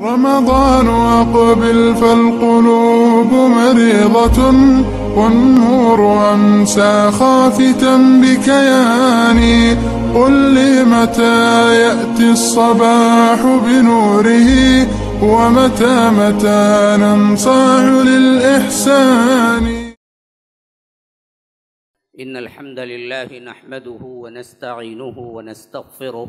رمضان أقبل فالقلوب مريضة والنور أمسى خافتا بكياني قل لي متى يأتي الصباح بنوره ومتى متى ننصاع للإحسان إن الحمد لله نحمده ونستعينه ونستغفره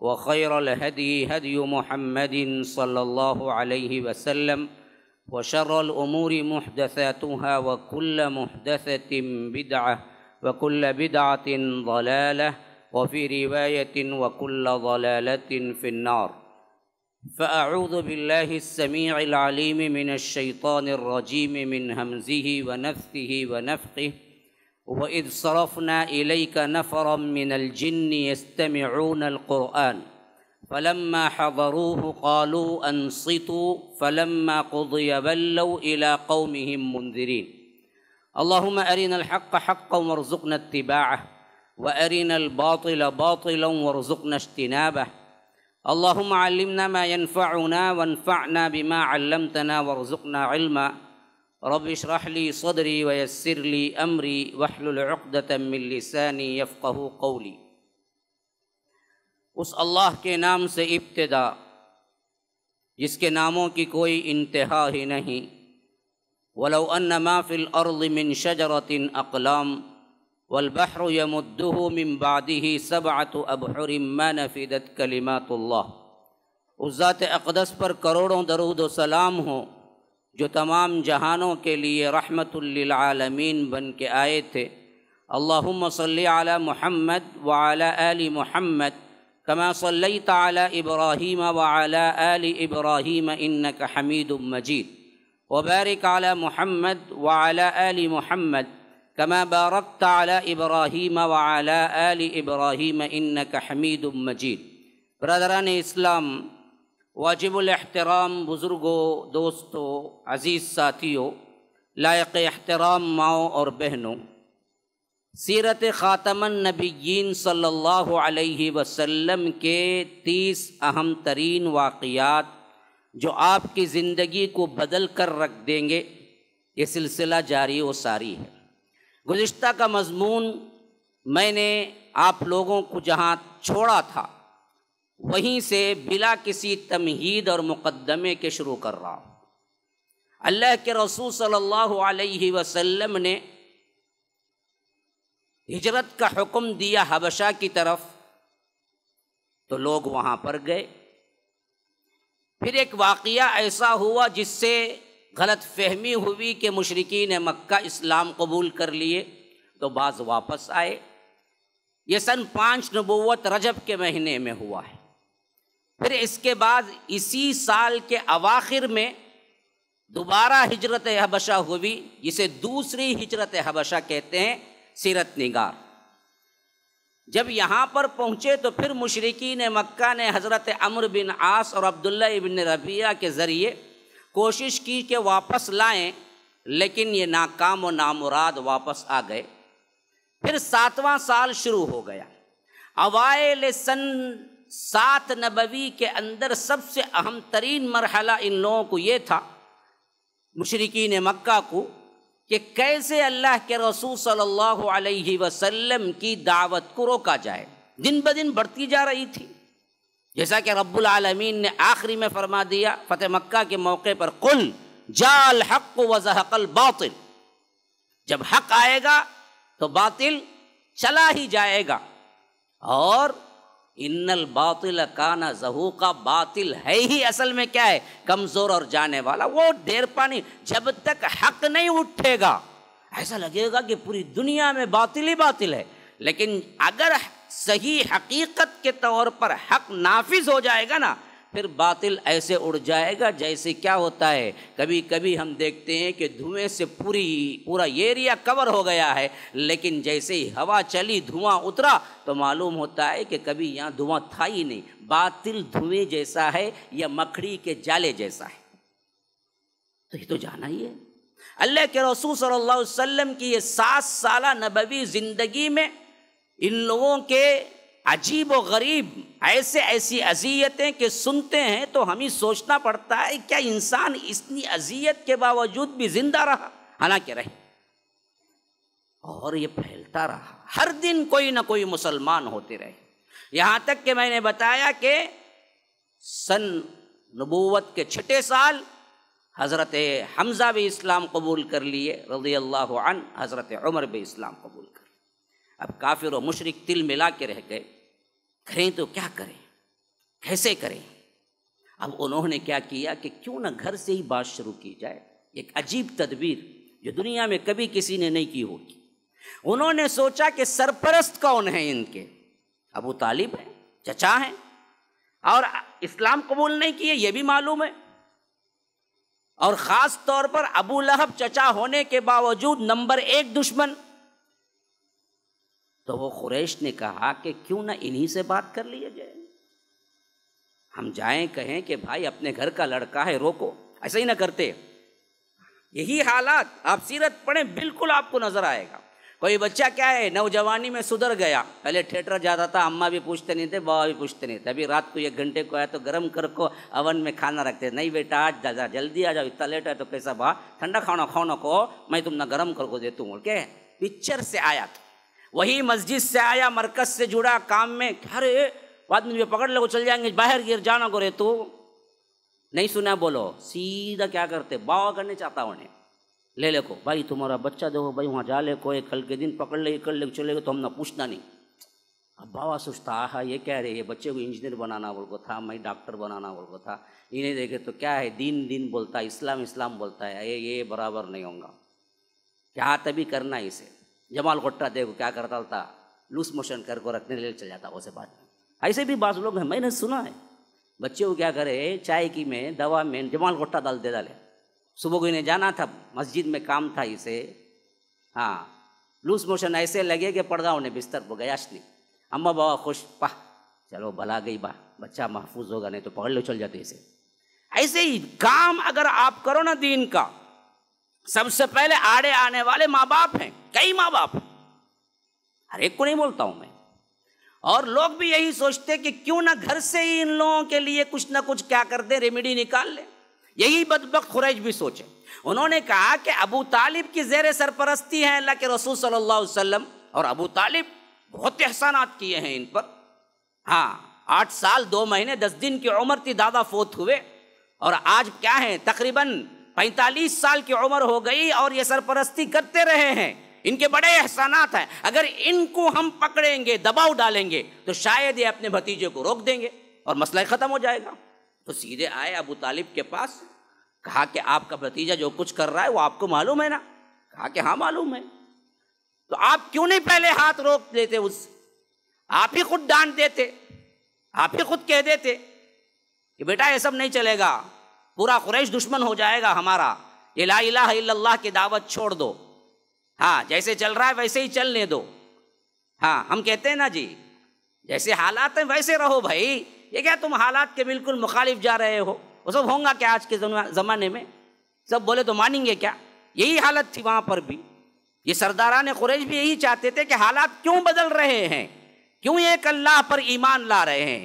وخير الهدي هدي محمد صلى الله عليه وسلم وشر الأمور محدثاتها وكل محدثة بدعة وكل بدعة ضلالة وفي رواية وكل ضلالة في النار فأعوذ بالله السميع العليم من الشيطان الرجيم من همزه ونفثه ونفقه وإذ صرفنا إليك نفرا من الجن يستمعون القرآن فلما حضروه قالوا أنصتوا فلما قضي بلوا إلى قومهم منذرين اللهم أرنا الحق حقا وارزقنا اتباعه وأرنا الباطل باطلا وارزقنا اجتنابه اللهم علمنا ما ينفعنا وانفعنا بما علمتنا وارزقنا علما رب اشرح لي صدري ويسر لي أمري واحلل عقدة من لساني يفقه قولي उस अल्लाह के नाम से इब्तदा जिसके नामों की कोई इंतहा ही नहीं वलो अन माफिल अर्ल मिन शजरतिन अकलाम वलबहर यमुद्दू मिम बादी ही सबात अबहरमनफ़ीदत कलिमात उस ज़ात अकदस पर करोड़ों दरुद सलाम हों जो तमाम जहानों के लिए रहमत बन के आए थे अल्लाम सल महमद वाली महमद कमा सल्ली ताली इब्राहीम वाली इब्राहीम इन्नक हमीद मजीद वबरक आल महमद वाली महमद باركت बारक ताली وعلى वाली इब्राहीम انك हमीद मजीद برادران इस्लाम वाजिबुलहतराम बुज़ुर्गों दोस्तों अज़ीज़ साथियों लायक अहतराम माओ और बहनों सीरत ख़ातमन नबीन सल्लल्लाहु अलैहि वसल्लम के तीस अहम तरीन वाक़ियात जो आपकी ज़िंदगी को बदल कर रख देंगे ये सिलसिला जारी व सारी है गुज्त का मजमून मैंने आप लोगों को जहाँ छोड़ा था वहीं से बिला किसी तमहीद और मुकदमे के शुरू कर रहा हूँ अल्लाह के रसूल सल्लल्लाहु अलैहि वसल्लम ने हिजरत का हुक्म दिया हबशा की तरफ तो लोग वहाँ पर गए फिर एक वाक़ ऐसा हुआ जिससे गलत फहमी हुई कि ने मक्का इस्लाम कबूल कर लिए तो बाज़ वापस आए ये सन पाँच नबूत रजब के महीने में हुआ है फिर इसके बाद इसी साल के अवाखिर में दोबारा हिजरत हबशा हुई जिसे दूसरी हिजरत हबशा कहते हैं सीरत निगार जब यहाँ पर पहुँचे तो फिर ने मक्का ने हज़रत अमर बिन आस और अब्दुल्ला बिन रबिया के ज़रिए कोशिश की कि वापस लाएं लेकिन ये नाकाम और नामुराद वापस आ गए फिर सातवां साल शुरू हो गया अवायल सन सात नबवी के अंदर सबसे अहम तरीन मरहला इन लोगों को ये था मशरकिन मक्का को कि कैसे अल्लाह के रसूल सल्लल्लाहु अलैहि वसल्लम की दावत को रोका जाए दिन ब दिन बढ़ती जा रही थी जैसा कि रब्बुल आलमीन ने आखिरी में फरमा दिया फ़तेह मक्का के मौके पर कुल जाल हक वजहकल बातिल जब हक आएगा तो बातिल चला ही जाएगा और इन्नल बातिल काना जहू का बातिल है ही असल में क्या है कमज़ोर और जाने वाला वो ढेर पानी जब तक हक नहीं उठेगा ऐसा लगेगा कि पूरी दुनिया में बातिल ही बातिल है लेकिन अगर सही हकीकत के तौर पर हक नाफिज हो जाएगा ना फिर बातिल ऐसे उड़ जाएगा जैसे क्या होता है कभी कभी हम देखते हैं कि धुएं से पूरी पूरा एरिया कवर हो गया है लेकिन जैसे ही हवा चली धुआं उतरा तो मालूम होता है कि कभी यहाँ धुआं था ही नहीं बातिल धुएं जैसा है या मकड़ी के जाले जैसा है तो ये तो जाना ही है अल्लाह के रसूल सल्लल्लाहु अलैहि वसल्लम की ये सात साल नबवी ज़िंदगी में इन लोगों के अजीब व गरीब ऐसे ऐसी अजियतें कि सुनते हैं तो हमें सोचना पड़ता है क्या इंसान इतनी अजियत के बावजूद भी जिंदा रहा हालांकि रहे और ये फैलता रहा हर दिन कोई ना कोई मुसलमान होते रहे यहाँ तक कि मैंने बताया कि सन नबूवत के छठे साल हज़रत हमज़ा भी इस्लाम कबूल कर लिए रजी अल्लाह हज़रत उमर भी इस्लाम कबूल कर अब काफिर और मुशरक तिल मिला के रह गए खरें तो क्या करें कैसे करें अब उन्होंने क्या किया कि क्यों ना घर से ही बात शुरू की जाए एक अजीब तदबीर जो दुनिया में कभी किसी ने नहीं की होगी उन्होंने सोचा कि सरपरस्त कौन है इनके अबू तालिब है चचा हैं और इस्लाम कबूल नहीं किए ये भी मालूम है और ख़ास तौर पर अबू लहब चचा होने के बावजूद नंबर एक दुश्मन तो वो कुरैश ने कहा कि क्यों ना इन्हीं से बात कर लिया जाए हम जाएं कहें कि भाई अपने घर का लड़का है रोको ऐसा ही ना करते यही हालात आप सीरत पढ़े बिल्कुल आपको नजर आएगा कोई बच्चा क्या है नौजवानी में सुधर गया पहले थिएटर जाता था अम्मा भी पूछते नहीं थे बाबा भी पूछते नहीं थे अभी रात को एक घंटे को आया तो गर्म कर को अवन में खाना रखते नहीं बेटा आज दादा जल्दी आ जाओ इतना लेट है तो कैसा बा ठंडा खाना खाना को मैं तुम ना गर्म कर को तू हूँ के पिक्चर से आया था वही मस्जिद से आया मरकज से जुड़ा काम में अरे बाद में पकड़ लो चल जाएंगे बाहर गिर जाना गोरे तू नहीं सुना बोलो सीधा क्या करते बावा करने चाहता उन्हें ले ले को भाई तुम्हारा बच्चा देखो भाई वहाँ जा ले को एक कल के दिन पकड़ ले कर ले चले गए तो हमने पूछना नहीं अब बाबा सोचता हाँ ये कह रहे ये बच्चे को इंजीनियर बनाना बोल को था मैं डॉक्टर बनाना बोल को था इन्हें देखे तो क्या है दिन दिन बोलता है इस्लाम इस्लाम बोलता है ये ये बराबर नहीं होगा क्या तभी करना है इसे जमाल घोटा देखो क्या करता था लूज मोशन कर को रखने ले चल जाता उसे बाद में ऐसे भी बाज लोग हैं मैंने सुना है बच्चे को क्या करे चाय की में दवा में जमाल घोटा डाल दे डाले सुबह को इन्हें जाना था मस्जिद में काम था इसे हाँ लूज मोशन ऐसे लगे कि पड़ उन्हें बिस्तर पर गया अश्ली अम्मा बाबा खुश पाह चलो भला गई बा बच्चा महफूज होगा नहीं तो पकड़ लो चल जाते इसे ऐसे ही काम अगर आप करो ना दीन का सबसे पहले आड़े आने वाले माँ बाप हैं कई माँ बाप हैं हर एक को नहीं बोलता हूं मैं और लोग भी यही सोचते कि क्यों ना घर से ही इन लोगों के लिए कुछ ना कुछ क्या कर दे रेमेडी निकाल ले यही बदबक खुरैज भी सोचे उन्होंने कहा कि अबू तालिब की जेर सरपरस्ती है अल्लाह के रसूल सल्लल्लाहु अलैहि वसल्लम और अबू तालिब बहुत एहसानात किए हैं इन पर हाँ आठ साल दो महीने दस दिन की उम्र थी दादा फोत हुए और आज क्या है तकरीबन पैंतालीस साल की उम्र हो गई और ये सरपरस्ती करते रहे हैं इनके बड़े एहसानात हैं अगर इनको हम पकड़ेंगे दबाव डालेंगे तो शायद ये अपने भतीजे को रोक देंगे और मसला ख़त्म हो जाएगा तो सीधे आए अबू तालिब के पास कहा कि आपका भतीजा जो कुछ कर रहा है वो आपको मालूम है ना कहा कि हाँ मालूम है तो आप क्यों नहीं पहले हाथ रोक लेते उस आप ही खुद डांट देते आप ही खुद कह देते कि बेटा ये सब नहीं चलेगा पूरा कुरैश दुश्मन हो जाएगा हमारा ये ला इला की दावत छोड़ दो हाँ जैसे चल रहा है वैसे ही चलने दो हाँ हम कहते हैं ना जी जैसे हालात हैं वैसे रहो भाई ये क्या तुम हालात के बिल्कुल मुखालिफ जा रहे हो वो सब होगा क्या आज के ज़माने में सब बोले तो मानेंगे क्या यही हालत थी वहाँ पर भी ये सरदारान कुरैश भी यही चाहते थे कि हालात क्यों बदल रहे हैं क्यों एक अल्लाह पर ईमान ला रहे हैं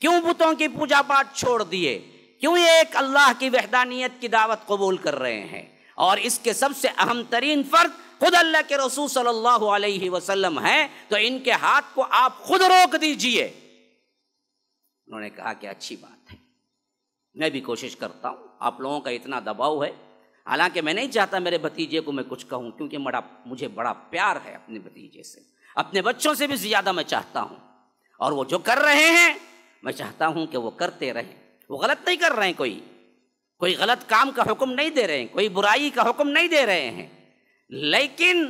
क्यों बुतों की पूजा पाठ छोड़ दिए क्यों ये एक अल्लाह की वहदानियत की दावत कबूल कर रहे हैं और इसके सबसे अहम तरीन फ़र्द खुद अल्लाह के रसूल सल्लल्लाहु अलैहि वसल्लम हैं तो इनके हाथ को आप खुद रोक दीजिए उन्होंने कहा कि अच्छी बात है मैं भी कोशिश करता हूँ आप लोगों का इतना दबाव है हालांकि मैं नहीं चाहता मेरे भतीजे को मैं कुछ कहूँ क्योंकि बड़ा मुझे बड़ा प्यार है अपने भतीजे से अपने बच्चों से भी ज़्यादा मैं चाहता हूँ और वो जो कर रहे हैं मैं चाहता हूँ कि वो करते रहें वो गलत नहीं कर रहे हैं कोई कोई गलत काम का हुक्म नहीं दे रहे हैं कोई बुराई का हुक्म नहीं दे रहे हैं लेकिन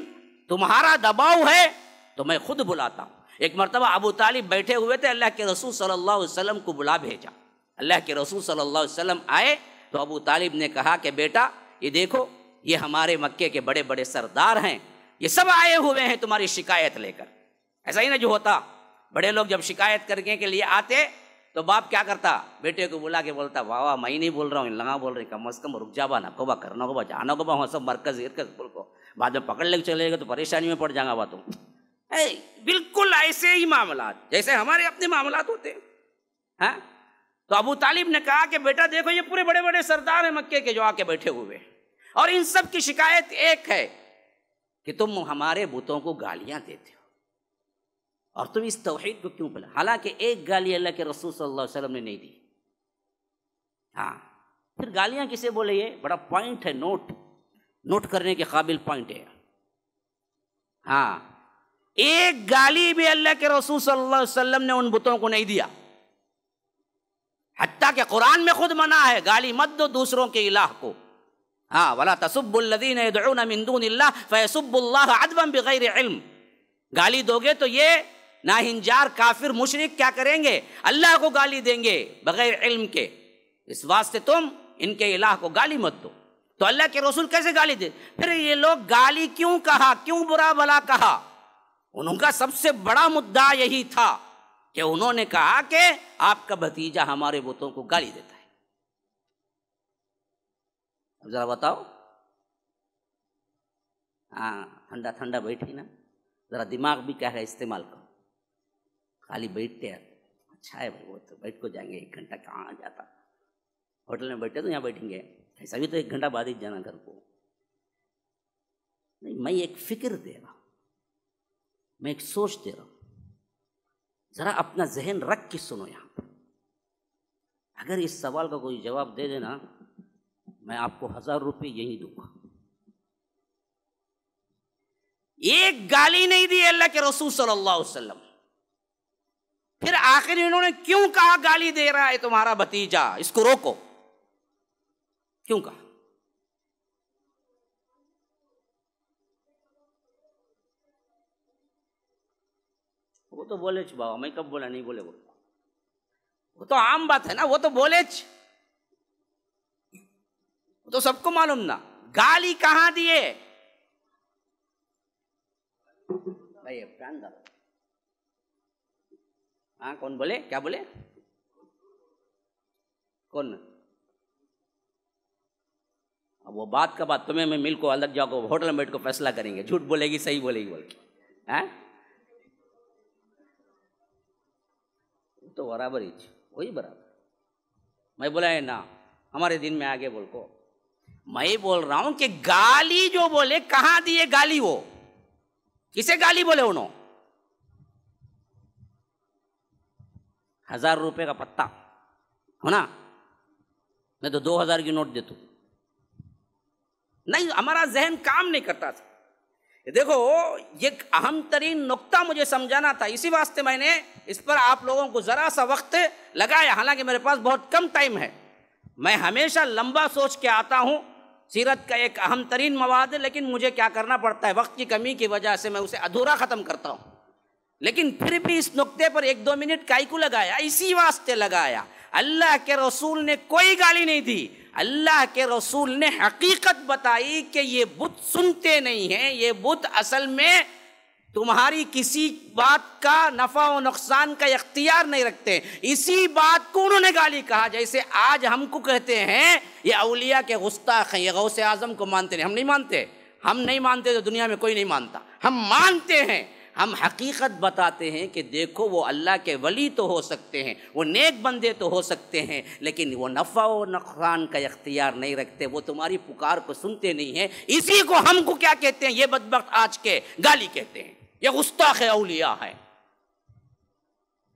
तुम्हारा दबाव है तो मैं खुद बुलाता हूँ एक मरतबा अबू तालिब बैठे हुए थे अल्लाह के रसूल सल्लल्लाहु अलैहि वसल्लम को बुला भेजा अल्लाह के रसूल सल्लल्लाहु अलैहि वसल्लम आए तो अबू तालिब ने कहा कि बेटा ये देखो ये हमारे मक्के के बड़े बड़े सरदार हैं ये सब आए हुए हैं तुम्हारी शिकायत लेकर ऐसा ही ना जो होता बड़े लोग जब शिकायत करने के लिए आते तो बाप क्या करता बेटे को बुला के बोलता वाह वाह मैं नहीं बोल रहा हूँ लगा बोल रही कम अज कम रुक जाबा ना कोबा करना कोबा जाना कोबा वहाँ सब मरकज इरकज बोल को बाद में पकड़ लेके चलेगा तो परेशानी में पड़ जाऊंगा तुम तुम बिल्कुल ऐसे ही मामला जैसे हमारे अपने मामला होते हैं हाँ? तो अबू तालिब ने कहा कि बेटा देखो ये पूरे बड़े बड़े सरदार हैं मक्के के जो आके बैठे हुए और इन सब की शिकायत एक है कि तुम हमारे बुतों को गालियां देते हो और तुम इस तोहहीद को क्यों बोला हालांकि एक गाली अल्लाह के रसूल सल्लल्लाहु अलैहि वसल्लम ने नहीं दी हाँ फिर गालियाँ किसे बोले ये बड़ा पॉइंट है नोट नोट करने के काबिल पॉइंट है हाँ एक गाली भी अल्लाह के रसूल सल्लल्लाहु अलैहि वसल्लम ने उन बुतों को नहीं दिया हती के कुरान में खुद मना है गाली मत दो दूसरों के इलाह को हाँ वला तसब्बुल्लदीन यदून मिंदून फ़ैसब्बुल्लाह अदबम बग़ैर इल्म गाली दोगे तो ये ना हिंजार काफिर मुशरक क्या करेंगे अल्लाह को गाली देंगे बगैर इल्म के इस वास्ते तुम इनके इलाह को गाली मत दो तो अल्लाह के रसूल कैसे गाली दे फिर ये लोग गाली क्यों कहा क्यों बुरा भला कहा उनका सबसे बड़ा मुद्दा यही था कि उन्होंने कहा कि आपका भतीजा हमारे बुतों को गाली देता है अब जरा बताओ हाँ ठंडा ठंडा बैठी ना जरा दिमाग भी क्या है इस्तेमाल करो खाली बैठते हैं अच्छा है भाई वो तो बैठ को जाएंगे एक घंटा कहाँ जाता होटल में बैठे तो यहाँ बैठेंगे ऐसा भी तो एक घंटा बाद ही जाना घर को नहीं मैं एक फिक्र दे रहा मैं एक सोच दे रहा हूँ ज़रा अपना जहन रख के सुनो यहाँ पर अगर इस सवाल का कोई जवाब दे देना मैं आपको हजार रुपये यहीं दूंगा एक गाली नहीं दी अल्लाह के रसूल सल्लल्लाहु अलैहि वसल्लम फिर आखिर इन्होंने क्यों कहा गाली दे रहा है तुम्हारा भतीजा इसको रोको क्यों कहा वो तो बोले बाबा मैं कब बोला नहीं बोले वो वो तो आम बात है ना वो तो बोले वो तो सबको मालूम ना गाली कहां दिए भाई प्राण हाँ कौन बोले क्या बोले कौन अब वो बात का बात तुम्हें मैं मिल को अलग जाओ होटल में बैठ को फैसला करेंगे झूठ बोलेगी सही बोलेगी बोल के हाँ? तो बराबर ही वही बराबर मैं बोला है ना हमारे दिन में आगे बोल को मैं बोल रहा हूं कि गाली जो बोले कहां दिए गाली वो किसे गाली बोले उन्होंने हजार रुपए का पत्ता हो ना मैं तो दो हजार की नोट देता हूँ नहीं हमारा जहन काम नहीं करता था देखो ये अहम तरीन नुकता मुझे समझाना था इसी वास्ते मैंने इस पर आप लोगों को ज़रा सा वक्त लगाया हालांकि मेरे पास बहुत कम टाइम है मैं हमेशा लंबा सोच के आता हूँ सीरत का एक अहम तरीन मवाद है लेकिन मुझे क्या करना पड़ता है वक्त की कमी की वजह से मैं उसे अधूरा ख़त्म करता हूँ लेकिन फिर भी इस नुक्ते पर एक दो मिनट काय को लगाया इसी वास्ते लगाया अल्लाह के रसूल ने कोई गाली नहीं दी अल्लाह के रसूल ने हकीकत बताई कि ये बुत सुनते नहीं हैं ये बुत असल में तुम्हारी किसी बात का नफ़ा और नुकसान का इख्तियार नहीं रखते इसी बात को उन्होंने गाली कहा जैसे आज हमको कहते हैं ये अलिया के गुस्ताख हैं ये गौस आज़म को मानते नहीं हम नहीं मानते हम नहीं मानते तो दुनिया में कोई नहीं मानता हम मानते हैं हम हकीकत बताते हैं कि देखो वो अल्लाह के वली तो हो सकते हैं वो नेक बंदे तो हो सकते हैं लेकिन वो नफ़ा व नुकसान का इख्तियार नहीं रखते वो तुम्हारी पुकार को सुनते नहीं हैं इसी को हमको क्या कहते हैं ये बदबक आज के गाली कहते हैं ये गुस्ताख अलिया है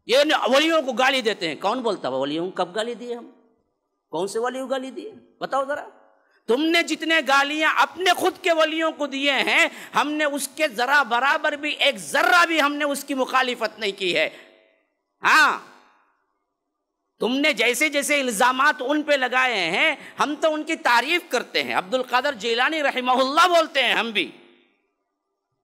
ये वलियों को गाली देते हैं कौन बोलता है वलियों को कब गाली दिए हम कौन से वलियों को गाली दिए बताओ ज़रा तुमने जितने गालियां अपने खुद के वलियों को दिए हैं हमने उसके ज़रा बराबर भी एक ज़र्रा भी हमने उसकी मुखालिफत नहीं की है हाँ तुमने जैसे जैसे इल्ज़ाम उन पे लगाए हैं हम तो उनकी तारीफ करते हैं अब्दुल कादर जेलानी रहमहुल्ला बोलते हैं हम भी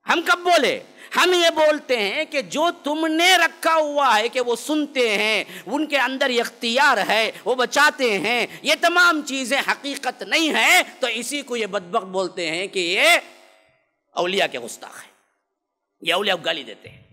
हम कब बोले हम ये बोलते हैं कि जो तुमने रखा हुआ है कि वो सुनते हैं उनके अंदर इख्तियार है वो बचाते हैं ये तमाम चीज़ें हकीकत नहीं है तो इसी को ये बदबक बोलते हैं कि ये अलिया के गुस्ताख है ये अलिया गाली देते हैं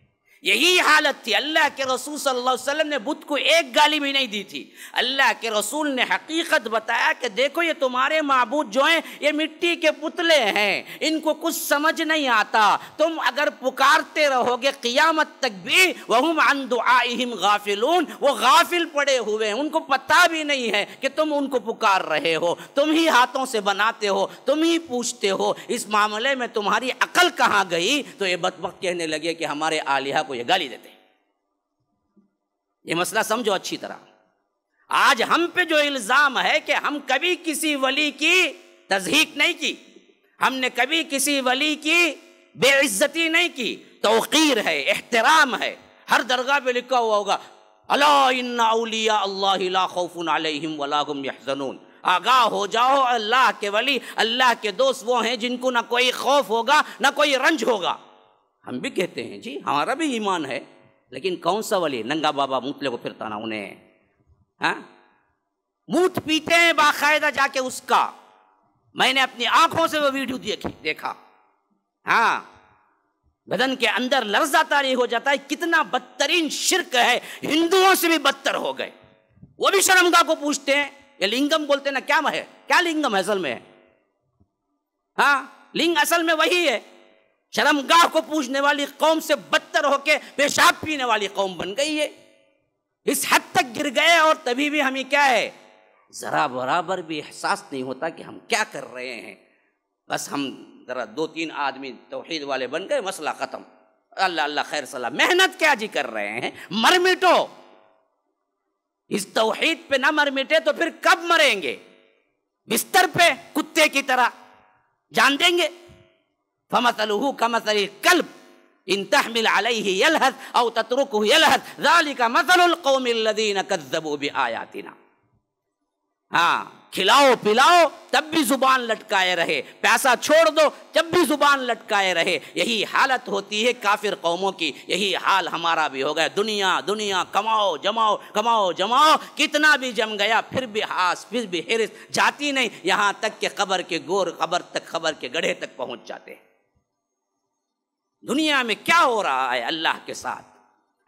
यही हालत थी अल्लाह के रसूल सल्लल्लाहु अलैहि वसल्लम ने बुद्ध को एक गाली भी नहीं दी थी अल्लाह के रसूल ने हकीकत बताया कि देखो ये तुम्हारे महबूद जो हैं ये मिट्टी के पुतले हैं इनको कुछ समझ नहीं आता तुम अगर पुकारते रहोगे क़ियामत तक भी वहम अनदुआम गाफिलून वो गाफिल पड़े हुए हैं उनको पता भी नहीं है कि तुम उनको पुकार रहे हो तुम ही हाथों से बनाते हो तुम ही पूछते हो इस मामले में तुम्हारी अकल कहाँ गई तो ये बदबक कहने लगे कि हमारे आलिया को को ये गाली देते ये मसला समझो अच्छी तरह आज हम पे जो इल्ज़ाम है कि हम कभी किसी वली की तजहीक नहीं की हमने कभी किसी वली की बेइज्जती नहीं की तोकीर है एहतराम है हर दरगाह पे लिखा हुआ होगा अलाउलिया अल्लाह खौफन यहजनून आगाह हो जाओ अल्लाह के वली अल्लाह के दोस्त वो हैं जिनको ना कोई खौफ होगा ना कोई रंज होगा हम भी कहते हैं जी हमारा भी ईमान है लेकिन कौन सा वाली नंगा बाबा मूतले को फिरता ना उन्हें हाँ मूत पीते हैं बाकायदा जाके उसका मैंने अपनी आंखों से वो वीडियो देखी देखा हाँ बदन के अंदर लर्जाता नहीं हो जाता है कितना बदतरीन शिरक है हिंदुओं से भी बदतर हो गए वो भी शर्मगा को पूछते हैं ये लिंगम बोलते ना क्या है क्या लिंगम असल में है हाँ लिंग असल में वही है शर्मगाह को पूछने वाली कौम से बदतर होकर पेशाब पीने वाली कौम बन गई है इस हद तक गिर गए और तभी भी हमें क्या है ज़रा बराबर भी एहसास नहीं होता कि हम क्या कर रहे हैं बस हम ज़रा दो तीन आदमी तोहहीद वाले बन गए मसला ख़त्म अल्लाह अल्लाह खैर सलाह मेहनत क्या जी कर रहे हैं मर मिटो इस तोहहीद पे ना मर मिटे तो फिर कब मरेंगे बिस्तर पे कुत्ते की तरह जान देंगे फमसलहू कमसल कल्ब इन तहमिल अलही यलहस और तत्रुक यलहस जाली का मसल कौमिल्लदीन कज्जबो भी आयातिना हाँ खिलाओ पिलाओ तब भी जुबान लटकाए रहे पैसा छोड़ दो जब भी जुबान लटकाए रहे यही हालत होती है काफिर कौमों की यही हाल हमारा भी हो गया दुनिया दुनिया कमाओ जमाओ कमाओ जमाओ कितना भी जम गया फिर भी हास फिर भी हिरस जाती नहीं यहाँ तक के कबर के गोर कबर तक खबर के गढ़े तक पहुँच जाते हैं दुनिया में क्या हो रहा है अल्लाह के साथ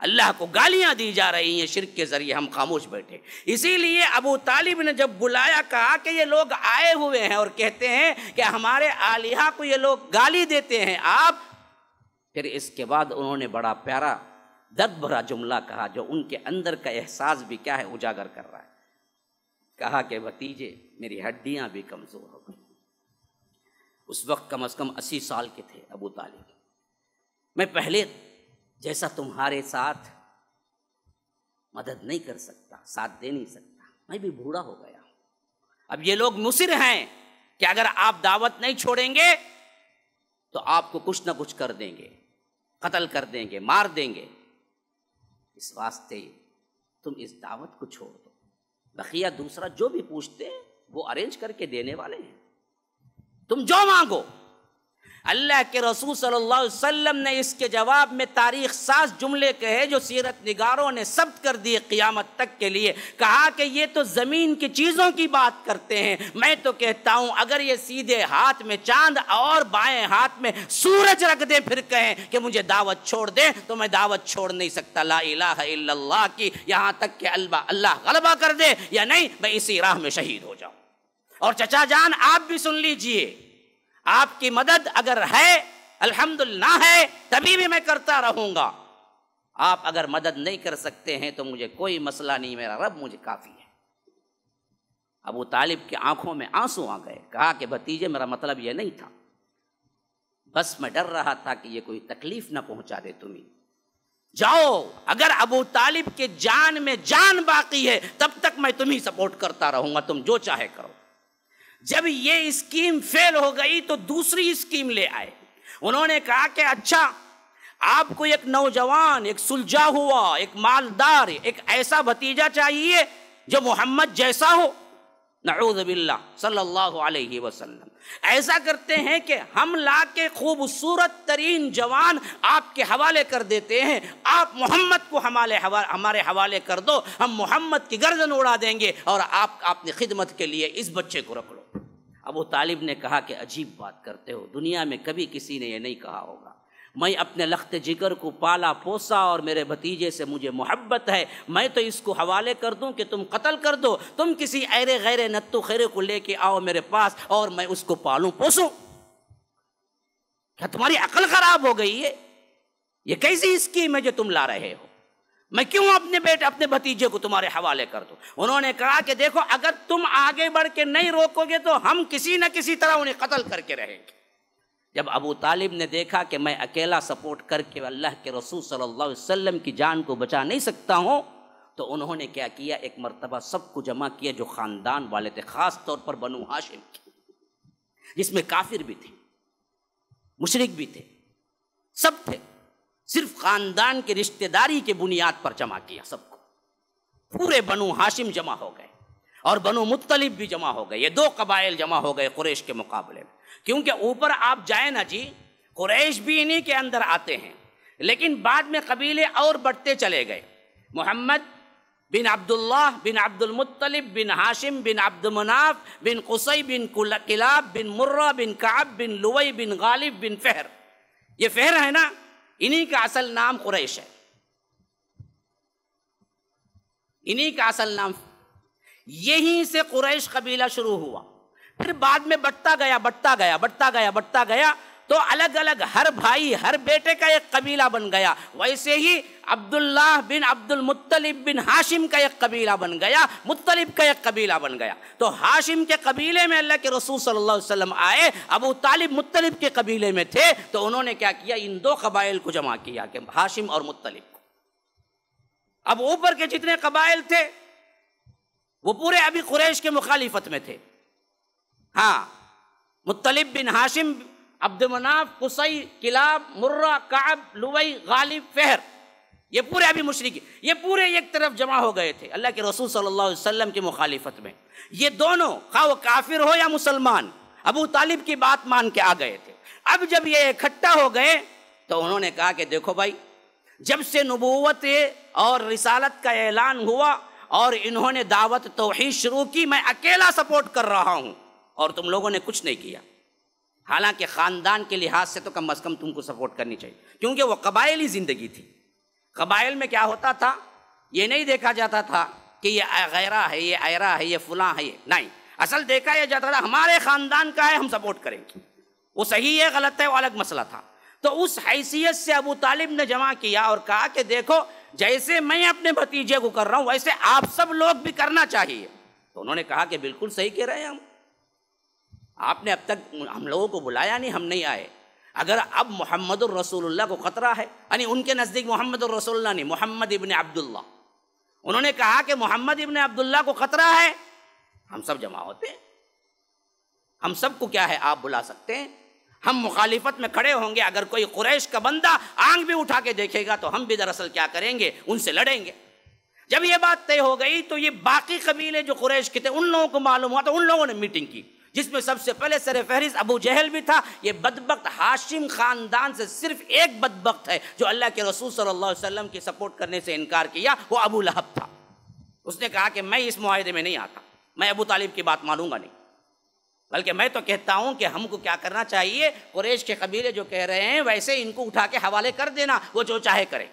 अल्लाह को गालियां दी जा रही हैं शिरक के ज़रिए हम खामोश बैठे इसीलिए अबू तालिब ने जब बुलाया कहा कि ये लोग आए हुए हैं और कहते हैं कि हमारे आलिया को ये लोग गाली देते हैं आप फिर इसके बाद उन्होंने बड़ा प्यारा दर्द भरा जुमला कहा जो उनके अंदर का एहसास भी क्या है उजागर कर रहा है कहा कि भतीजे मेरी हड्डियां भी कमज़ोर हो गई उस वक्त कम अज़ कम अस्सी साल के थे अबू तालिब मैं पहले जैसा तुम्हारे साथ मदद नहीं कर सकता साथ दे नहीं सकता मैं भी बूढ़ा हो गया अब ये लोग मुसिर हैं कि अगर आप दावत नहीं छोड़ेंगे तो आपको कुछ ना कुछ कर देंगे कत्ल कर देंगे मार देंगे इस वास्ते तुम इस दावत को छोड़ दो बकिया दूसरा जो भी पूछते वो अरेंज करके देने वाले हैं तुम जो मांगो अल्लाह के रसूल सल्लल्लाहु अलैहि वसल्लम ने इसके जवाब में तारीख सास जुमले कहे जो सीरत निगारों ने सब्त कर दिए क़ियामत तक के लिए कहा कि ये तो ज़मीन की चीज़ों की बात करते हैं मैं तो कहता हूँ अगर ये सीधे हाथ में चांद और बाएं हाथ में सूरज रख दें फिर कहें कि मुझे दावत छोड़ दें तो मैं दावत छोड़ नहीं सकता ला इला की यहाँ तक कि अल्लाह गलबा कर दे या नहीं मैं इसी राह में शहीद हो जाऊँ और चचा जान आप भी सुन लीजिए आपकी मदद अगर है अल्हम्दुलिल्लाह है तभी भी मैं करता रहूंगा आप अगर मदद नहीं कर सकते हैं तो मुझे कोई मसला नहीं मेरा रब मुझे काफ़ी है अबू तालिब की आंखों में आंसू आ गए कहा कि भतीजे मेरा मतलब यह नहीं था बस मैं डर रहा था कि ये कोई तकलीफ ना पहुंचा दे तुम्हें जाओ अगर अबू तालिब के जान में जान बाकी है तब तक मैं तुम्हें सपोर्ट करता रहूंगा तुम जो चाहे करो जब ये स्कीम फेल हो गई तो दूसरी स्कीम ले आए उन्होंने कहा कि अच्छा आपको एक नौजवान एक सुलझा हुआ एक मालदार एक ऐसा भतीजा चाहिए जो मोहम्मद जैसा हो नऊदबिल्ला सल्लल्लाहु अलैहि वसल्लम ऐसा करते हैं कि हम ला के खूबसूरत तरीन जवान आपके हवाले कर देते हैं आप मोहम्मद को हमारे हवा हमारे हवाले कर दो हम मोहम्मद की गर्दन उड़ा देंगे और आप अपनी खिदमत के लिए इस बच्चे को रख अबू तालिब ने कहा कि अजीब बात करते हो दुनिया में कभी किसी ने यह नहीं कहा होगा मैं अपने लख्त जिगर को पाला पोसा और मेरे भतीजे से मुझे मोहब्बत है मैं तो इसको हवाले कर दूं कि तुम कत्ल कर दो तुम किसी ऐरे गैरे नत्तु खैरे को लेके आओ मेरे पास और मैं उसको पालूँ पोसूं क्या तुम्हारी अकल ख़राब हो गई है ये कैसी स्कीम है जो तुम ला रहे हो मैं क्यों अपने बेटे अपने भतीजे को तुम्हारे हवाले कर दो उन्होंने कहा कि देखो अगर तुम आगे बढ़ के नहीं रोकोगे तो हम किसी न किसी तरह उन्हें कत्ल करके रहेंगे जब अबू तालिब ने देखा कि मैं अकेला सपोर्ट करके अल्लाह के रसूल सल्लल्लाहु अलैहि वसल्लम की जान को बचा नहीं सकता हूँ तो उन्होंने क्या किया एक मरतबा सबको जमा किया जो ख़ानदान वाले थे ख़ास तौर पर बनु हाशिम के जिसमें काफिर भी थे मुशरक भी थे सब थे सिर्फ खानदान के रिश्तेदारी के बुनियाद पर जमा किया सबको पूरे बनु हाशिम जमा हो गए और बनु मुत्तलिब भी जमा हो गए ये दो कबाइल जमा हो गए कुरैश के मुकाबले में क्योंकि ऊपर आप जाए ना जी कुरैश भी इन्हीं के अंदर आते हैं लेकिन बाद में कबीले और बढ़ते चले गए मोहम्मद बिन अब्दुल्लाह बिन मुत्तलिब बिन हाशिम बिन अब्दमनाफ बिन कुसई बिन किलाब बिन मुर्रा बिन काब बिन लुवई बिन गालिब बिन फहर ये फहर है ना इन्हीं का असल नाम कुरैश है इन्हीं का असल नाम यहीं से कुरैश कबीला शुरू हुआ फिर बाद में बढ़ता गया बढ़ता गया बढ़ता गया बढ़ता गया तो अलग अलग हर भाई हर बेटे का एक कबीला बन गया वैसे ही अब्दुल्ला बिन अब्दुल मुत्तलिब बिन हाशिम का एक कबीला बन गया मुत्तलिब का एक कबीला बन गया तो हाशिम के कबीले में अल्लाह के रसूल सल्लल्लाहु अलैहि वसल्लम आए अबू तालिब मुत्तलिब के कबीले में थे तो उन्होंने क्या किया इन दो कबाइल को जमा किया कि हाशिम और मुत्तलिब को अब ऊपर के जितने कबाइल थे वो पूरे अभी कुरैश के मुखालिफत में थे हाँ मुत्तलिब बिन हाशिम अब्दमनाफ कुसई किलाब मुर्रा काब लुबई गालिब फहर ये पूरे अभी मुशरक ये पूरे एक तरफ जमा हो गए थे अल्लाह के रसूल सल्लल्लाहु अलैहि वसल्लम की मुखालिफत में ये दोनों खा वो काफिर हो या मुसलमान अबू तालिब की बात मान के आ गए थे अब जब ये इकट्ठा हो गए तो उन्होंने कहा कि देखो भाई जब से नबूवत और रिसालत का ऐलान हुआ और इन्होंने दावत तोहही शुरू की मैं अकेला सपोर्ट कर रहा हूँ और तुम लोगों ने कुछ नहीं किया हालांकि ख़ानदान के लिहाज से तो कम अज़ कम तुमको सपोर्ट करनी चाहिए क्योंकि वह कबायली ज़िंदगी थी कबाइल में क्या होता था ये नहीं देखा जाता था कि ये गैरा है ये आयरा है ये फलां है ये नहीं असल देखा यह जाता था हमारे ख़ानदान का है हम सपोर्ट करेंगे वो सही है गलत है वो अलग मसला था तो उस हैसियत से अबू तालिब ने जमा किया और कहा कि देखो जैसे मैं अपने भतीजे को कर रहा हूँ वैसे आप सब लोग भी करना चाहिए तो उन्होंने कहा कि बिल्कुल सही कह रहे हैं हम आपने अब तक हम लोगों को बुलाया नहीं हम नहीं आए अगर अब मोहम्मद रसूलुल्लाह को ख़तरा है यानी उनके नज़दीक मोहम्मद रसूलुल्लाह नहीं मोहम्मद इबन अब्दुल्ला उन्होंने कहा कि मोहम्मद इबन अब्दुल्ला को ख़तरा है हम सब जमा होते हैं हम सबको क्या है आप बुला सकते हैं हम मुखालिफत में खड़े होंगे अगर कोई कुरैश का बंदा आंग भी उठा के देखेगा तो हम भी दरअसल क्या करेंगे उनसे लड़ेंगे जब ये बात तय हो गई तो ये बाकी कबीले जो कुरैश के थे उन लोगों को मालूम हुआ तो उन लोगों ने मीटिंग की जिसमें सबसे पहले सर फहरिस अबू जहल भी था ये बदबक हाशिम ख़ानदान से सिर्फ एक बदबक है जो अल्लाह के रसूल सल्ला अलैहि की सपोर्ट करने से इनकार किया वो अबू लहब था उसने कहा कि मैं इस माहे में नहीं आता मैं अबू तालिब की बात मानूंगा नहीं बल्कि मैं तो कहता हूं कि हमको क्या करना चाहिए कुरेश के कबीले जो कह रहे हैं वैसे इनको उठा के हवाले कर देना वो जो चाहे करे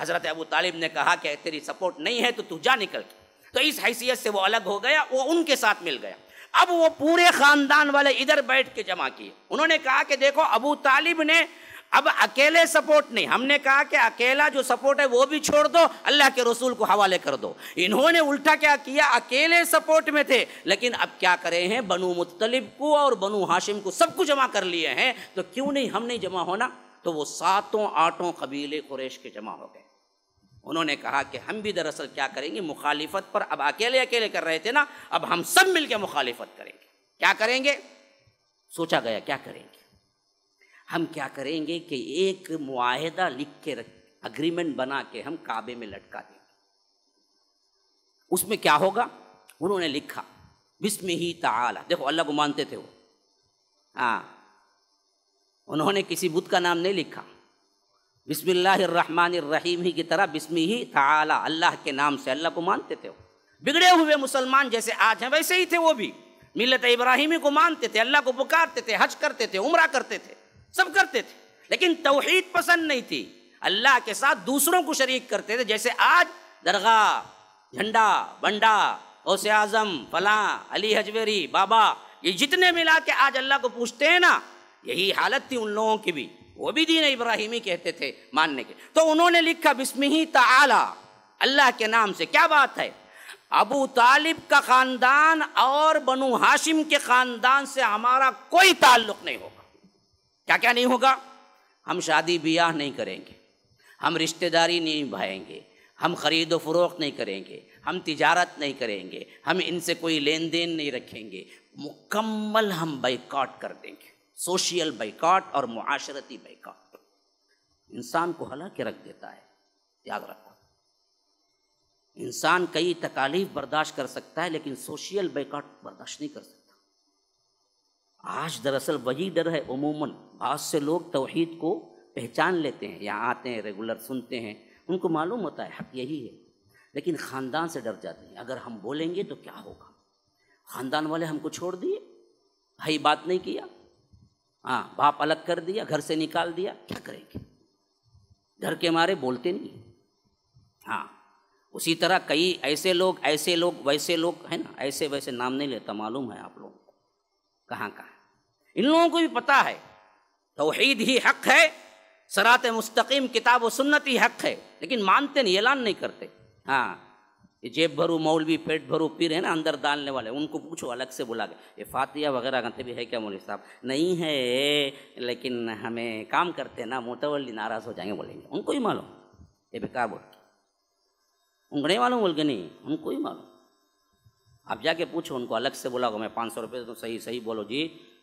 हज़रत अबू तालिब ने कहा कि तेरी सपोर्ट नहीं है तो तू जा निकल के तो इस हैसियत से वो अलग हो गया वो उनके साथ मिल गया अब वो पूरे ख़ानदान वाले इधर बैठ के जमा किए उन्होंने कहा कि देखो अबू तालिब ने अब अकेले सपोर्ट नहीं हमने कहा कि अकेला जो सपोर्ट है वो भी छोड़ दो अल्लाह के रसूल को हवाले कर दो इन्होंने उल्टा क्या किया अकेले सपोर्ट में थे लेकिन अब क्या करे हैं बनु मुतलिब को और बनु हाशिम को सबको जमा कर लिए हैं तो क्यों नहीं हम नहीं जमा होना तो वो सातों आठों कबीले कुरेश के जमा हो गए उन्होंने कहा कि हम भी दरअसल क्या करेंगे मुखालिफत पर अब अकेले अकेले कर रहे थे ना अब हम सब मिलकर मुखालिफत करेंगे क्या करेंगे सोचा गया क्या करेंगे हम क्या करेंगे कि एक मुआहदा लिख के रख अग्रीमेंट बना के हम काबे में लटका देंगे उसमें क्या होगा उन्होंने लिखा बिस्म ही ताला देखो अल्लाह को मानते थे वो हाँ उन्होंने किसी बुद्ध का नाम नहीं लिखा बिस्मिल्लाहमानरहीम ही की तरह बिस्मी ही ताला अल्लाह के नाम से अल्लाह को मानते थे बिगड़े हुए मुसलमान जैसे आज हैं वैसे ही थे वो भी मिलत इब्राहिमी को मानते थे अल्लाह को पुकारते थे हज करते थे उम्र करते थे सब करते थे लेकिन तोहहीद पसंद नहीं थी अल्लाह के साथ दूसरों को शरीक करते थे जैसे आज दरगाह झंडा बंडा ओसे आजम फला अली हजवेरी बाबा ये जितने मिला के आज अल्लाह को पूछते हैं ना यही हालत थी उन लोगों की भी वो भी दीन इब्राहिमी कहते थे मानने के तो उन्होंने लिखा बिस्मी तला अल्लाह के नाम से क्या बात है अबू तालिब का ख़ानदान और बनु हाशिम के ख़ानदान से हमारा कोई ताल्लुक़ नहीं होगा क्या क्या नहीं होगा हम शादी ब्याह नहीं करेंगे हम रिश्तेदारी नहीं भाएंगे हम खरीदो फरोख नहीं करेंगे हम तिजारत नहीं करेंगे हम इनसे कोई लेन देन नहीं रखेंगे मुकम्मल हम बैकॉट कर देंगे सोशल बैकाट और मुआशरती बैकाट इंसान को हला के रख देता है याद रखो इंसान कई तकालीफ बर्दाश्त कर सकता है लेकिन सोशल बैकाट बर्दाश्त नहीं कर सकता आज दरअसल वही डर है उमूमन बहुत से लोग तोहहीद को पहचान लेते हैं यहाँ आते हैं रेगुलर सुनते हैं उनको मालूम होता है हक यही है लेकिन ख़ानदान से डर जाते हैं अगर हम बोलेंगे तो क्या होगा ख़ानदान वाले हमको छोड़ दिए भाई बात नहीं किया हाँ बाप अलग कर दिया घर से निकाल दिया क्या करेंगे घर के मारे बोलते नहीं हाँ उसी तरह कई ऐसे लोग ऐसे लोग वैसे लोग है ना ऐसे वैसे नाम नहीं लेता मालूम है आप लोगों को कहाँ कहाँ इन लोगों को भी पता है तोहहीद ही हक है सरात मुस्तकीम किताब व सुन्नत ही हक है लेकिन मानते नहीं ऐलान नहीं करते हाँ ये जेब भरू मौलवी पेट भरू पीर है ना अंदर डालने वाले उनको पूछो अलग से बुला के ये फातिया वगैरह गंते भी है क्या मौलवी साहब नहीं है लेकिन हमें काम करते ना मोटवली नाराज़ हो जाएंगे बोलेंगे उनको ही मालूम ये बेकार बोल के उनको नहीं मालूम बोल के नहीं उनको ही मालूम आप जाके पूछो उनको अलग से बुलाओ मैं पाँच सौ रुपये तो सही सही बोलो जी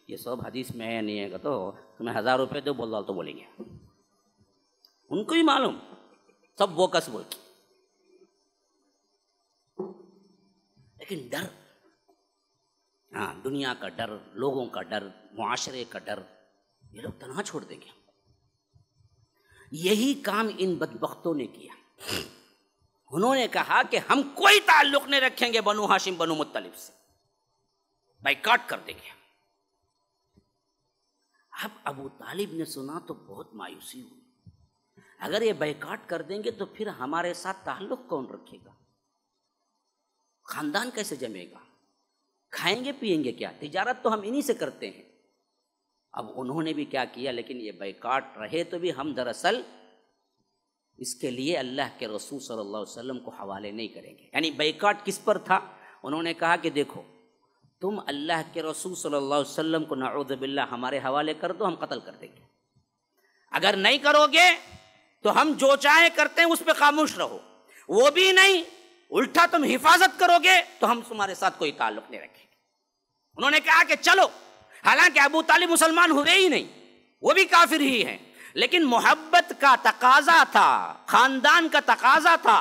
ये सब हदीस में है नहीं है तो तुम्हें हज़ार रुपये दो बोल दो तो बोलेंगे उनको ही मालूम सब वो कस बोल के लेकिन डर हाँ दुनिया का डर लोगों का डर मुआरे का डर ये लोग तना छोड़ देंगे यही काम इन बदबख्तों ने किया उन्होंने कहा कि हम कोई ताल्लुक नहीं रखेंगे बनु हाशिम बनु मुत्तलिब से बाइकाट कर देंगे अब अबू तालिब ने सुना तो बहुत मायूसी हुई अगर ये बैकाट कर देंगे तो फिर हमारे साथ ताल्लुक कौन रखेगा खानदान कैसे जमेगा खाएंगे पिएंगे क्या तिजारत तो हम इन्हीं से करते हैं अब उन्होंने भी क्या किया लेकिन ये बैकाट रहे तो भी हम दरअसल इसके लिए अल्लाह के रसूल सल्लल्लाहु अलैहि वसल्लम को हवाले नहीं करेंगे यानी बैकाट किस पर था उन्होंने कहा कि देखो तुम अल्लाह के रसूल सल्लल्लाहु अलैहि वसल्लम को नाउदबिल्ला हमारे हवाले कर दो हम कत्ल कर देंगे अगर नहीं करोगे तो हम जो चाहे करते हैं उस पर खामोश रहो वो भी नहीं उल्टा तुम हिफाजत करोगे तो हम तुम्हारे साथ कोई ताल्लुक नहीं रखेंगे उन्होंने कहा कि चलो हालांकि अबू तालिब मुसलमान हुए ही नहीं वो भी काफिर ही हैं लेकिन मोहब्बत का तकाजा था खानदान का तकाजा था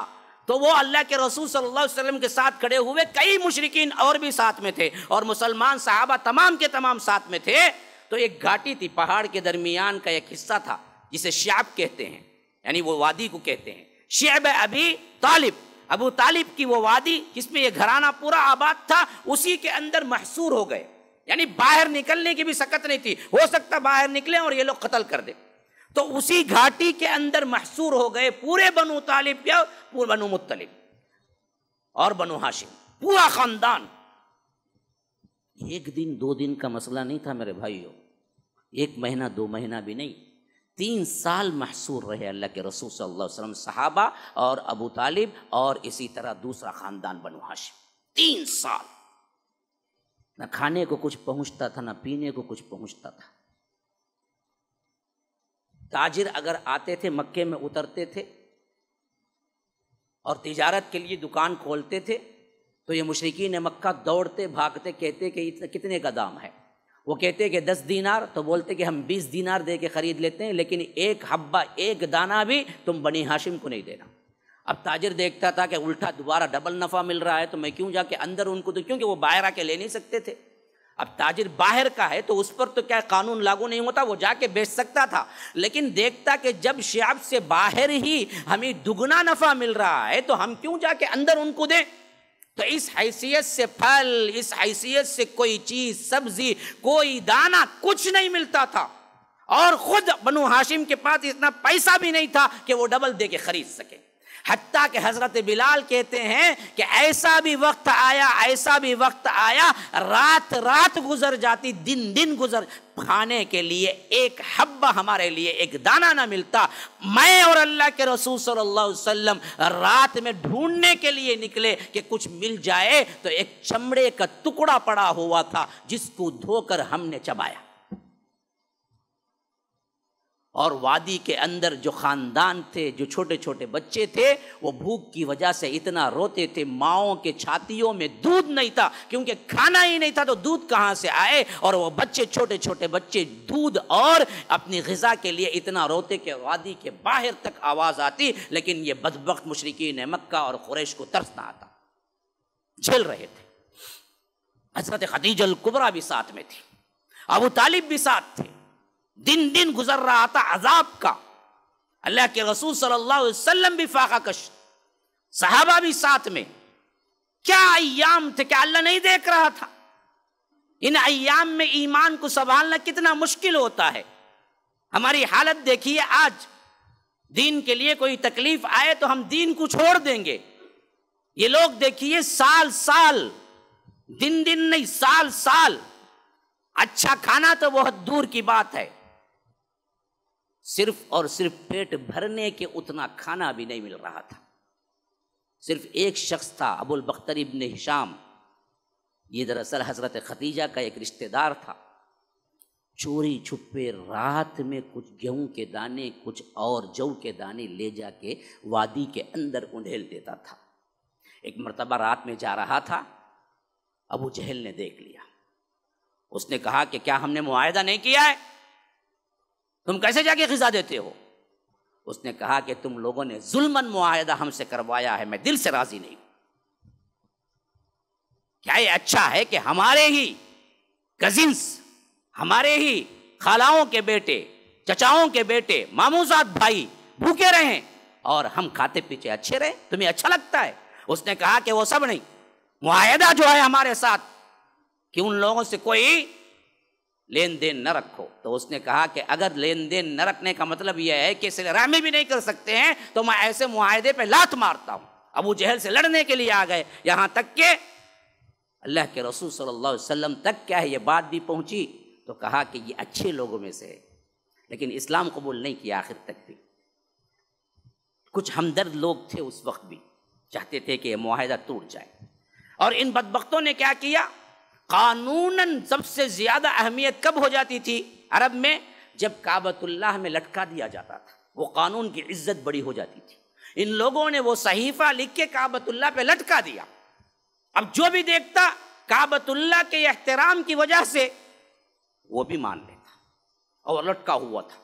तो वो अल्लाह के रसूल सल्लल्लाहु अलैहि वसल्लम के साथ खड़े हुए कई मुशरकिन और भी साथ में थे और मुसलमान साहबा तमाम के तमाम साथ में थे तो एक घाटी थी पहाड़ के दरमियान का एक हिस्सा था जिसे श्याब कहते हैं यानी वो वादी को कहते हैं शेब अभी तालिब अबू तालिब की वो वादी जिसमें ये घराना पूरा आबाद था उसी के अंदर महसूर हो गए यानी बाहर निकलने की भी सकत नहीं थी हो सकता बाहर निकले और ये लोग कत्ल कर दे तो उसी घाटी के अंदर महसूर हो गए पूरे बनु तालिब या बनु मुतलिब और बनु हाशिम पूरा खानदान एक दिन दो दिन का मसला नहीं था मेरे भाइयों एक महीना दो महीना भी नहीं तीन साल महसूर रहे अल्लाह के रसूल सल्लल्लाहु अलैहि वसल्लम सहाबा और अबू तालिब और इसी तरह दूसरा ख़ानदान बनु हाशिम तीन साल ना खाने को कुछ पहुंचता था ना पीने को कुछ पहुंचता था ताजिर अगर आते थे मक्के में उतरते थे और तिजारत के लिए दुकान खोलते थे तो ये मुशरकिन मक्का दौड़ते भागते कहते कि कितने का दाम है वो कहते कि दस दीनार तो बोलते कि हम बीस दीनार दे के ख़रीद लेते हैं लेकिन एक हब्बा एक दाना भी तुम बनी हाशिम को नहीं देना अब ताजर देखता था कि उल्टा दोबारा डबल नफ़ा मिल रहा है तो मैं क्यों जाके अंदर उनको तो क्योंकि वो बाहर आके ले नहीं सकते थे अब ताजिर बाहर का है तो उस पर तो क्या कानून लागू नहीं होता वो जाके बेच सकता था लेकिन देखता कि जब शयाब से बाहर ही हमें दुगना नफ़ा मिल रहा है तो हम क्यों जाके अंदर उनको दें तो इस हैसियत से फल इस हैसियत से कोई चीज सब्जी कोई दाना कुछ नहीं मिलता था और खुद बनु हाशिम के पास इतना पैसा भी नहीं था कि वो डबल दे के खरीद सके हत्या के हज़रत बिलाल कहते हैं कि ऐसा भी वक्त आया ऐसा भी वक्त आया रात रात गुजर जाती दिन दिन गुजर खाने के लिए एक हब्बा हमारे लिए एक दाना ना मिलता मैं और अल्लाह के रसूल सल्लल्लाहु अलैहि वसल्लम रात में ढूंढने के लिए निकले कि कुछ मिल जाए तो एक चमड़े का टुकड़ा पड़ा हुआ था जिसको धोकर हमने चबाया और वादी के अंदर जो ख़ानदान थे जो छोटे छोटे बच्चे थे वो भूख की वजह से इतना रोते थे माओ के छातियों में दूध नहीं था क्योंकि खाना ही नहीं था तो दूध कहाँ से आए और वो बच्चे छोटे छोटे बच्चे दूध और अपनी गज़ा के लिए इतना रोते कि वादी के बाहर तक आवाज़ आती लेकिन ये बदबक मशरकिन मक्का और कुरैश को तरसना आता झेल रहे थे हजरत खदीजल कुबरा भी साथ में थी अबू तालिब भी साथ थे दिन दिन गुजर रहा था अजाब का अल्लाह के रसूल सल्लल्लाहु अलैहि वसल्लम भी फाका कश सहाबा भी साथ में क्या अयाम थे क्या अल्लाह नहीं देख रहा था इन अयाम में ईमान को संभालना कितना मुश्किल होता है हमारी हालत देखिए आज दीन के लिए कोई तकलीफ आए तो हम दीन को छोड़ देंगे ये लोग देखिए साल साल दिन दिन नहीं साल साल अच्छा खाना तो बहुत दूर की बात है सिर्फ और सिर्फ पेट भरने के उतना खाना भी नहीं मिल रहा था सिर्फ एक शख्स था अबुल बख्तर इबन हिशाम ये दरअसल हजरत खतीजा का एक रिश्तेदार था चोरी छुपे रात में कुछ गेहूं के दाने कुछ और जौ के दाने ले जाके वादी के अंदर उंडेल देता था एक मरतबा रात में जा रहा था अबू जहल ने देख लिया उसने कहा कि क्या हमने मुआयदा नहीं किया है तुम कैसे जाके खिजा देते हो उसने कहा कि तुम लोगों ने जुल्मन मुआदा हमसे करवाया है मैं दिल से राजी नहीं क्या ये अच्छा है कि हमारे ही कजिन्स हमारे ही खालाओं के बेटे चचाओं के बेटे मामूजात भाई भूखे रहे और हम खाते पीछे अच्छे रहे तुम्हें अच्छा लगता है उसने कहा कि वो सब नहीं मुआदा जो है हमारे साथ कि उन लोगों से कोई लेन देन न रखो तो उसने कहा कि अगर लेन देन न रखने का मतलब यह है कि सिलरामी भी नहीं कर सकते हैं तो मैं ऐसे मुआहदे पर लात मारता हूँ अबू जहल से लड़ने के लिए आ गए यहाँ तक के अल्लाह के रसूल सल्लल्लाहु अलैहि वसल्लम तक क्या है ये बात भी पहुँची तो कहा कि ये अच्छे लोगों में से है लेकिन इस्लाम कबूल नहीं किया आखिर तक भी कुछ हमदर्द लोग थे उस वक्त भी चाहते थे कि यह माहदा टूट जाए और इन बदबकतों ने क्या किया कानून सबसे ज़्यादा अहमियत कब हो जाती थी अरब में जब काबतुल्लाह में लटका दिया जाता था वो कानून की इज्जत बड़ी हो जाती थी इन लोगों ने वो सहीफा लिख के काबतुल्लाह पे लटका दिया अब जो भी देखता काबतुल्लाह के एहतराम की वजह से वो भी मान लेता और लटका हुआ था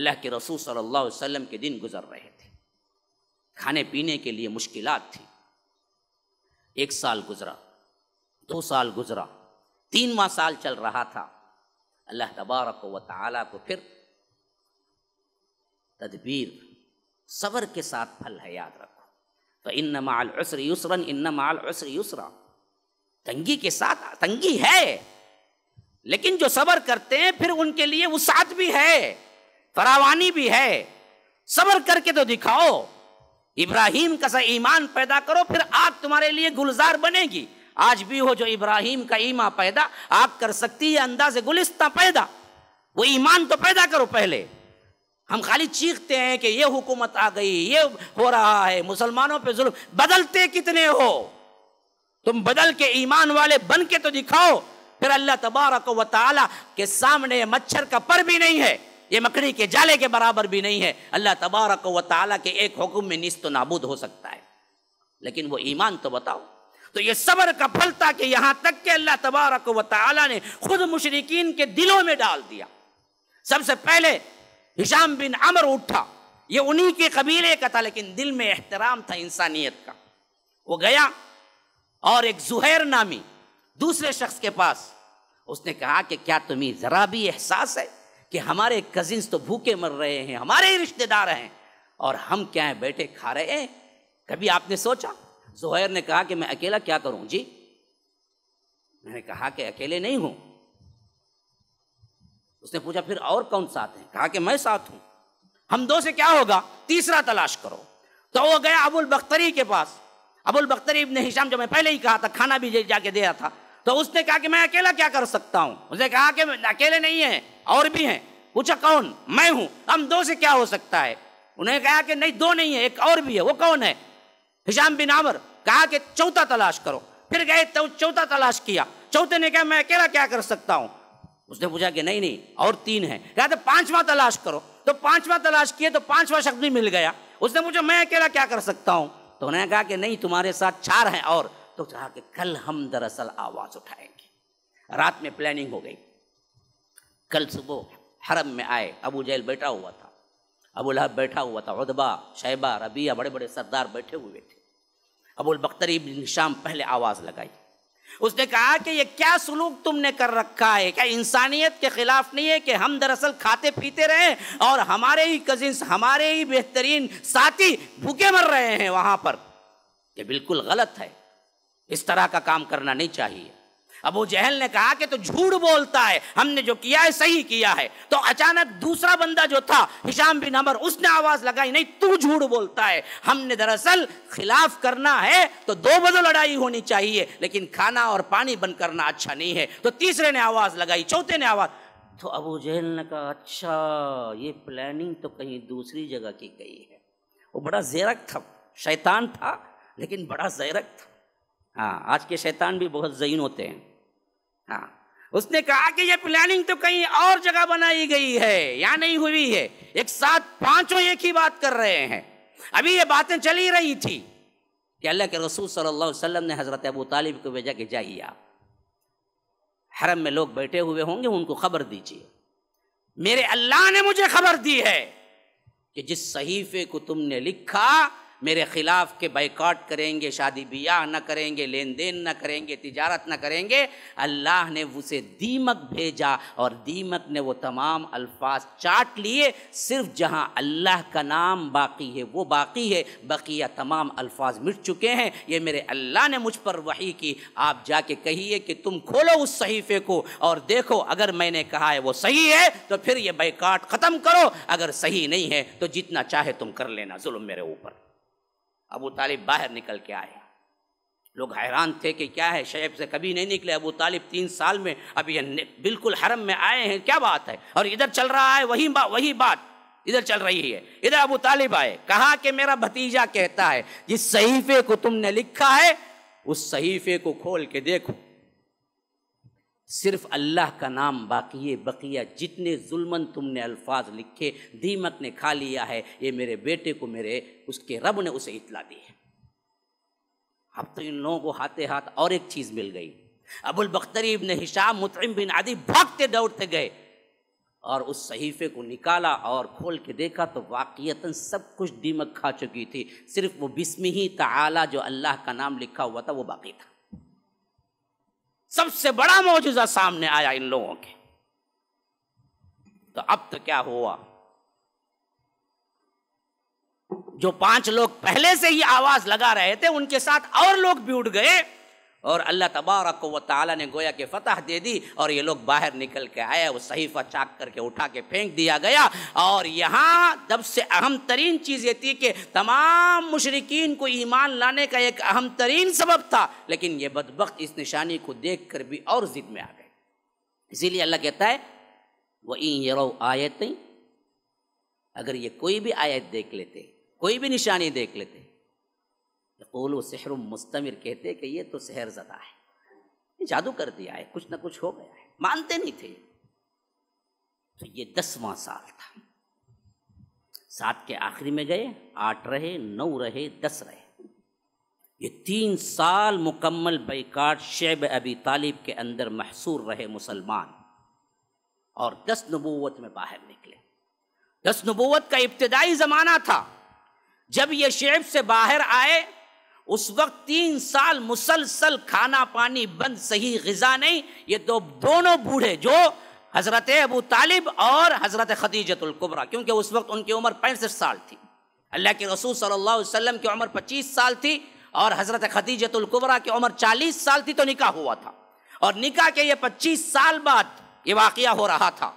अल्लाह के रसूल सल्लल्लाहु अलैहि वसल्लम के दिन गुजर रहे थे खाने पीने के लिए मुश्किलात थी एक साल गुजरा दो साल गुजरा तीन माह साल चल रहा था अल्लाह तबारक व ताला को फिर तदबीर सबर के साथ फल है याद रखो तो इन माल उसर युसरन इन माल उसर युसरा तंगी के साथ तंगी है लेकिन जो सबर करते हैं फिर उनके लिए साथ भी है फरावानी भी है सबर करके तो दिखाओ इब्राहिम का सा ईमान पैदा करो फिर आग तुम्हारे लिए गुलजार बनेगी आज भी हो जो इब्राहिम का ईमा पैदा आप कर सकती है अंदाज गुलिस्ता पैदा वो ईमान तो पैदा करो पहले हम खाली चीखते हैं कि ये हुकूमत आ गई ये हो रहा है मुसलमानों पे जुल्म बदलते कितने हो तुम बदल के ईमान वाले बन के तो दिखाओ फिर अल्लाह तबारक व ताला के सामने मच्छर का पर भी नहीं है ये मकड़ी के जाले के बराबर भी नहीं है अल्लाह तबारक व ताला के एक हुक्म में निस्त नाबूद हो सकता है लेकिन वो ईमान तो बताओ तो ये सबर का फल था कि यहाँ तक के अल्लाह तबारक व ताली ने खुद मुशरकिन के दिलों में डाल दिया सबसे पहले हिशाम बिन अमर उठा ये उन्हीं के कबीले का था लेकिन दिल में एहतराम था इंसानियत का वो गया और एक जुहैर नामी दूसरे शख्स के पास उसने कहा कि क्या तुम्हें ज़रा भी एहसास है कि हमारे कजिन्स तो भूखे मर रहे हैं हमारे ही रिश्तेदार हैं और हम क्या है बेटे खा रहे हैं कभी आपने सोचा जुहैर ने कहा कि मैं अकेला क्या करूं जी मैंने कहा कि अकेले नहीं हूं उसने पूछा फिर और कौन साथ हैं कहा कि मैं साथ हूं हम दो से क्या होगा तीसरा तलाश करो तो वो गया अबुल बख्तरी के पास अबुल बख्तरी इब्न हिशाम जो मैं पहले ही कहा था खाना भी जाके दे रहा था तो उसने कहा कि मैं अकेला क्या कर सकता हूं उसने कहा कि अकेले नहीं है और भी है पूछा कौन मैं हूं हम दो से क्या हो सकता है उन्हें कहा कि नहीं दो नहीं है एक और भी है वो कौन है हिजाम बिन आमर कहा कि चौथा तलाश करो फिर गए तो चौथा तलाश किया चौथे ने कहा मैं अकेला क्या कर सकता हूँ उसने पूछा कि नहीं नहीं और तीन है कहा तो पांचवा तलाश करो तो पांचवा तलाश किए तो पांचवा शख्स भी मिल गया उसने पूछा मैं अकेला क्या कर सकता हूँ तो उन्होंने कहा कि नहीं तुम्हारे साथ चार हैं और तो कहा कि कल हम दरअसल आवाज उठाएंगे रात में प्लानिंग हो गई कल सुबह हरम में आए अबू जैल बैठा हुआ था अबुल हब बैठा हुआ था उदबा शैबा रबिया बड़े बड़े सरदार बैठे हुए थे अबुल बख्तरी बिन शाम पहले आवाज़ लगाई उसने कहा कि ये क्या सलूक तुमने कर रखा है क्या इंसानियत के ख़िलाफ़ नहीं है कि हम दरअसल खाते पीते रहे और हमारे ही कजिन्स हमारे ही बेहतरीन साथी भूखे मर रहे हैं वहाँ पर ये बिल्कुल गलत है इस तरह का काम करना नहीं चाहिए अबू जहल ने कहा कि तो झूठ बोलता है हमने जो किया है सही किया है तो अचानक दूसरा बंदा जो था हिशाम बिन अमर उसने आवाज लगाई नहीं तू झूठ बोलता है हमने दरअसल खिलाफ करना है तो दो बजो लड़ाई होनी चाहिए लेकिन खाना और पानी बंद करना अच्छा नहीं है तो तीसरे ने आवाज लगाई चौथे ने आवाज तो अबू जहल ने कहा अच्छा ये प्लानिंग तो कहीं दूसरी जगह की गई है वो बड़ा जैरक था शैतान था लेकिन बड़ा जैरक था हाँ आज के शैतान भी बहुत जहीन होते हैं हाँ उसने कहा कि ये प्लानिंग तो कहीं और जगह बनाई गई है या नहीं हुई है एक साथ पांचों एक ही बात कर रहे हैं अभी ये बातें चली रही थी कि अल्लाह के रसूल सल्लल्लाहु अलैहि वसल्लम ने हज़रत अबू तालिब को भेजा कि जाइए आप हरम में लोग बैठे हुए होंगे उनको खबर दीजिए मेरे अल्लाह ने मुझे खबर दी है कि जिस सहीफे को तुमने लिखा मेरे ख़िलाफ़ के बैकॉट करेंगे शादी ब्याह न करेंगे लेन देन न करेंगे तिजारत न करेंगे अल्लाह ने उसे दीमक भेजा और दीमक ने वो तमाम अल्फाज चाट लिए सिर्फ जहाँ अल्लाह का नाम बाकी है वो बाकी है बकिया तमाम अल्फाज मिट चुके हैं ये मेरे अल्लाह ने मुझ पर वही की आप जाके कहिए कि तुम खोलो उस सहीफ़े को और देखो अगर मैंने कहा है वो सही है तो फिर ये बैकॉट ख़त्म करो अगर सही नहीं है तो जितना चाहे तुम कर लेना जुल्म मेरे ऊपर अबू तालिब बाहर निकल के आए लोग हैरान थे कि क्या है शैब से कभी नहीं निकले अबू तालिब तीन साल में अभी बिल्कुल हरम में आए हैं क्या बात है और इधर चल रहा है वही बा, वही बात इधर चल रही है इधर अबू तालिब आए कहा कि मेरा भतीजा कहता है जिस सहीफे को तुमने लिखा है उस सहीफे को खोल के देखो सिर्फ अल्लाह का नाम बाकी बकिया जितने जुल्मन तुमने अल्फाज लिखे दीमक ने खा लिया है ये मेरे बेटे को मेरे उसके रब ने उसे इतला दी है अब तो इन लोगों को हाथे हाथ और एक चीज़ मिल गई अबुल बख्तरी ने हिशाम मुतम बिन आदि भागते दौड़ते गए और उस सहीफे को निकाला और खोल के देखा तो वाक़ता सब कुछ दीमक खा चुकी थी सिर्फ वो बिस्म ही तला जो अल्लाह का नाम लिखा हुआ था वो बाकी था सबसे बड़ा मौजूदा सामने आया इन लोगों के तो अब तो क्या हुआ जो पांच लोग पहले से ही आवाज लगा रहे थे उनके साथ और लोग भी उठ गए और अल्लाह तबारक व ताली ने गोया के फतह दे दी और ये लोग बाहर निकल के आए वो सहीफा चाक करके उठा के फेंक दिया गया और यहाँ जब से अहम तरीन चीज़ ये थी कि तमाम मुशरकिन को ईमान लाने का एक अहम तरीन सबब था लेकिन ये बदबक इस निशानी को देख कर भी और ज़िद में आ गए इसीलिए अल्लाह कहता है वह ये रो आयतें अगर ये कोई भी आयत देख लेते कोई भी निशानी देख लेते यकोल सहर मुस्तमिर कहते कि ये तो सहर जदा है जादू कर दिया है कुछ ना कुछ हो गया है मानते नहीं थे तो ये दसवां साल था सात के आखिरी में गए आठ रहे नौ रहे दस रहे ये तीन साल मुकम्मल बैकाट शेब अबी तालिब के अंदर महसूर रहे मुसलमान और दस नबूवत में बाहर निकले दस नबूवत का इब्तदाई ज़माना था जब ये शेब से बाहर आए उस वक्त तीन साल मुसलसल खाना पानी बंद सही गज़ा नहीं ये तो दोनों बूढ़े जो हज़रत अबू तालिब और हज़रत खदीजतुल्कुबरा क्योंकि उस वक्त उनकी उम्र पैंसठ साल थी अल्लाह के रसूल सल्ला वसलम की उम्र पच्चीस साल थी और हज़रत खदीजतुल्कुबरा की उम्र चालीस साल थी तो निका हुआ था और निका के ये पच्चीस साल बाद ये वाक़ हो रहा था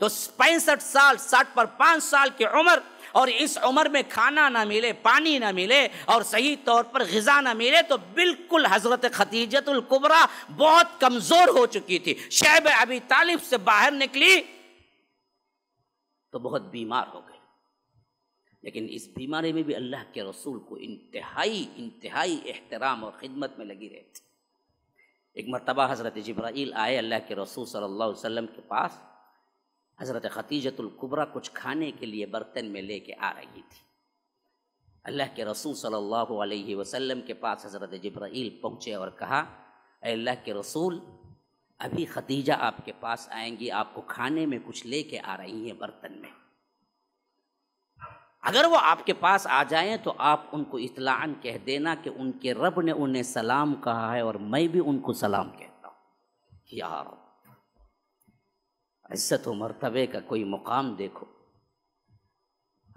तो पैंसठ साल साठ पर पाँच साल की उम्र और इस उम्र में खाना ना मिले पानी ना मिले और सही तौर पर गज़ा ना मिले तो बिल्कुल हज़रत खतीजतुल्कुबरा बहुत कमज़ोर हो चुकी थी शेब अभी तालिब से बाहर निकली तो बहुत बीमार हो गई लेकिन इस बीमारी में भी अल्लाह के रसूल को इंतहाई इंतहाई एहतराम और ख़िदमत में लगी रहती एक मरतबा हज़रत जब्राइल आए अल्लाह के रसूल सल्लल्लाहु अलैहि वसल्लम के पास हज़रत ख़तीजतुल्कुबरा कुछ खाने के लिए बर्तन में ले कर आ रही थी अल्लाह के रसूल सल्लल्लाहु अलैहि वसल्लम के पास हज़रत जब्राइल पहुँचे और कहा अल्लाह के रसूल अभी खतीजा आपके पास आएंगी आपको खाने में कुछ ले के आ रही हैं बर्तन में अगर वो आपके पास आ जाएं तो आप उनको इतलान कह देना कि उनके रब ने उन्हें सलाम कहा है और मैं भी उनको सलाम कहता हूँ यार इज्जत मरतबे का कोई मुकाम देखो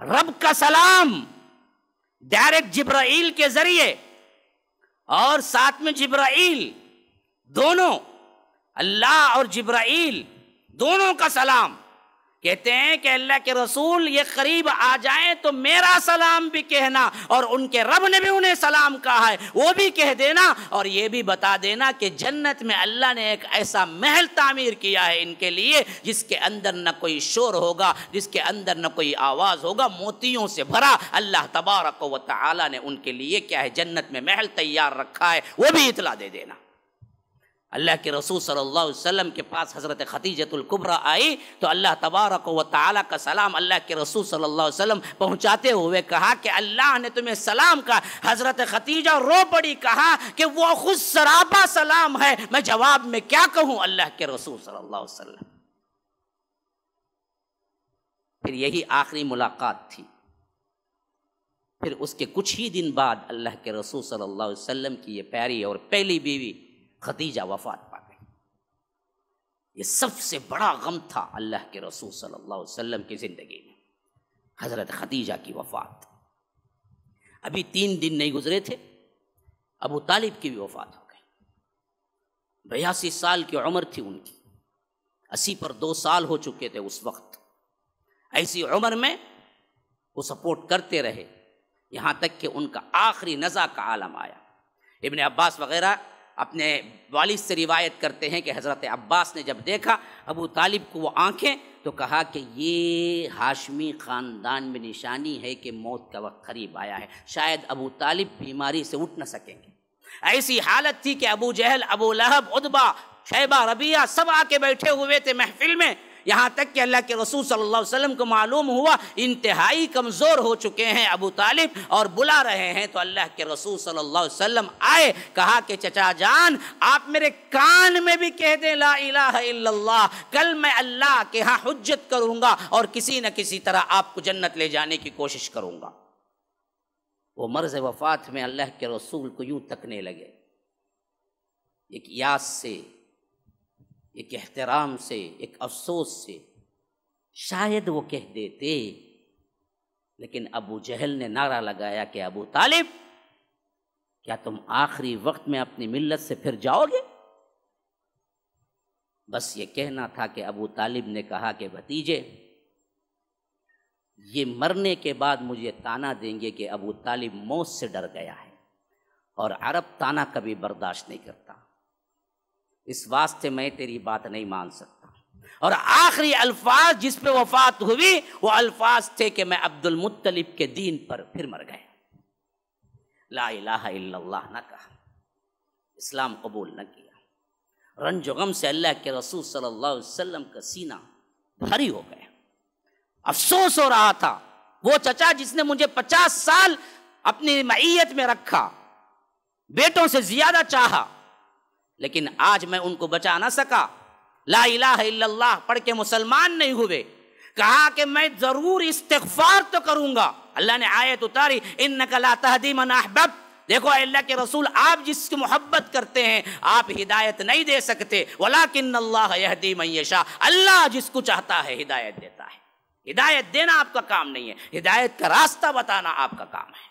रब का सलाम डायरेक्ट जिब्राइल के जरिए और साथ में जिब्राइल दोनों अल्लाह और जिब्राइल दोनों का सलाम कहते हैं कि अल्लाह के रसूल ये करीब आ जाए तो मेरा सलाम भी कहना और उनके रब ने भी उन्हें सलाम कहा है वो भी कह देना और ये भी बता देना कि जन्नत में अल्लाह ने एक ऐसा महल तामीर किया है इनके लिए जिसके अंदर न कोई शोर होगा जिसके अंदर न कोई आवाज़ होगा मोतियों से भरा अल्लाह तबारक व ताली ने उनके लिए क्या है जन्नत में महल तैयार रखा है वो भी इतला दे देना अल्लाह के रसूल सल्लल्लाहु अलैहि वसल्लम के पास हज़रत कुबरा आई तो अल्लाह तबारक व ताली का सलाम अल्लाह के रसूल सल्लल्लाहु अलैहि वसल्लम पहुंचाते हुए कहा कि अल्लाह ने तुम्हें सलाम का हज़रत खतीजा रो पड़ी कहा कि वो खुद सराबा सलाम है मैं जवाब में क्या कहूँ अल्लाह के रसूल सल्ला वसम फिर यही आखिरी मुलाकात थी फिर उसके कुछ ही दिन बाद अल्लाह के रसूल सल्लल्लाहु अलैहि वसल्लम की ये प्यारी और पहली बीवी खतीजा वफात पा गई ये सबसे बड़ा गम था अल्लाह के रसूल सल्लल्लाहु अलैहि वसल्लम की ज़िंदगी में हज़रत खदीजा की वफात अभी तीन दिन नहीं गुजरे थे अबू तालिब की भी वफात हो गई बयासी साल की उम्र थी उनकी अस्सी पर दो साल हो चुके थे उस वक्त ऐसी उम्र में वो सपोर्ट करते रहे यहां तक कि उनका आखिरी नज़ा का आलम आया इबन अब्बास वगैरह अपने वालिद से रिवायत करते हैं कि हज़रत अब्बास ने जब देखा अबू तालिब को वो आँखें तो कहा कि ये हाशमी ख़ानदान में निशानी है कि मौत का वक्त करीब आया है शायद अबू तालिब बीमारी से उठ न सकेंगे ऐसी हालत थी कि अबू जहल अबू लहब उदबा शैबा रबिया सब आके बैठे हुए थे महफिल में यहाँ तक कि अल्लाह के रसूल सल्लल्लाहु अलैहि वसल्लम को मालूम हुआ इंतहाई कमज़ोर हो चुके हैं अबू तालिब और बुला रहे हैं तो अल्लाह के रसूल सल्ला वसम आए कहा कि चचा जान आप मेरे कान में भी कह दें ला कल मैं अल्लाह के यहाँ हजत करूँगा और किसी न किसी तरह आपको जन्नत ले जाने की कोशिश करूँगा वो मर्ज वफ़ात में अल्लाह के रसूल को यूं तकने लगे एक याद से एक एहतराम से एक अफसोस से शायद वो कह देते लेकिन अबू जहल ने नारा लगाया कि अबू तालिब क्या तुम आखिरी वक्त में अपनी मिल्लत से फिर जाओगे बस ये कहना था कि अबू तालिब ने कहा कि भतीजे ये मरने के बाद मुझे ताना देंगे कि अबू तालिब मौत से डर गया है और अरब ताना कभी बर्दाश्त नहीं करता इस वास्ते मैं तेरी बात नहीं मान सकता और आखिरी अल्फाज जिस पे वफात हुई वो अल्फाज थे कि मैं अब्दुल मुत्तलिब के दीन पर फिर मर गए ला इलाहा इल्लल्लाह ना कहा इस्लाम कबूल न किया रंज गम से अल्लाह के रसूल सल्लल्लाहु अलैहि वसल्लम का सीना भारी हो गया अफसोस हो रहा था वो चचा जिसने मुझे पचास साल अपनी मैत में रखा बेटों से ज्यादा चाहा लेकिन आज मैं उनको बचा ना सका ला इला पढ़ के मुसलमान नहीं हुए कहा कि मैं ज़रूर इस्तफार तो करूंगा अल्लाह ने आयत उतारी इन नकला तहदीमन अहबब देखो अल्लाह के रसूल आप जिसकी मोहब्बत करते हैं आप हिदायत नहीं दे सकते वला किन अल्लाह यहदी मैशा अल्लाह जिसको चाहता है हिदायत देता है हिदायत देना आपका काम नहीं है हिदायत का रास्ता बताना आपका काम है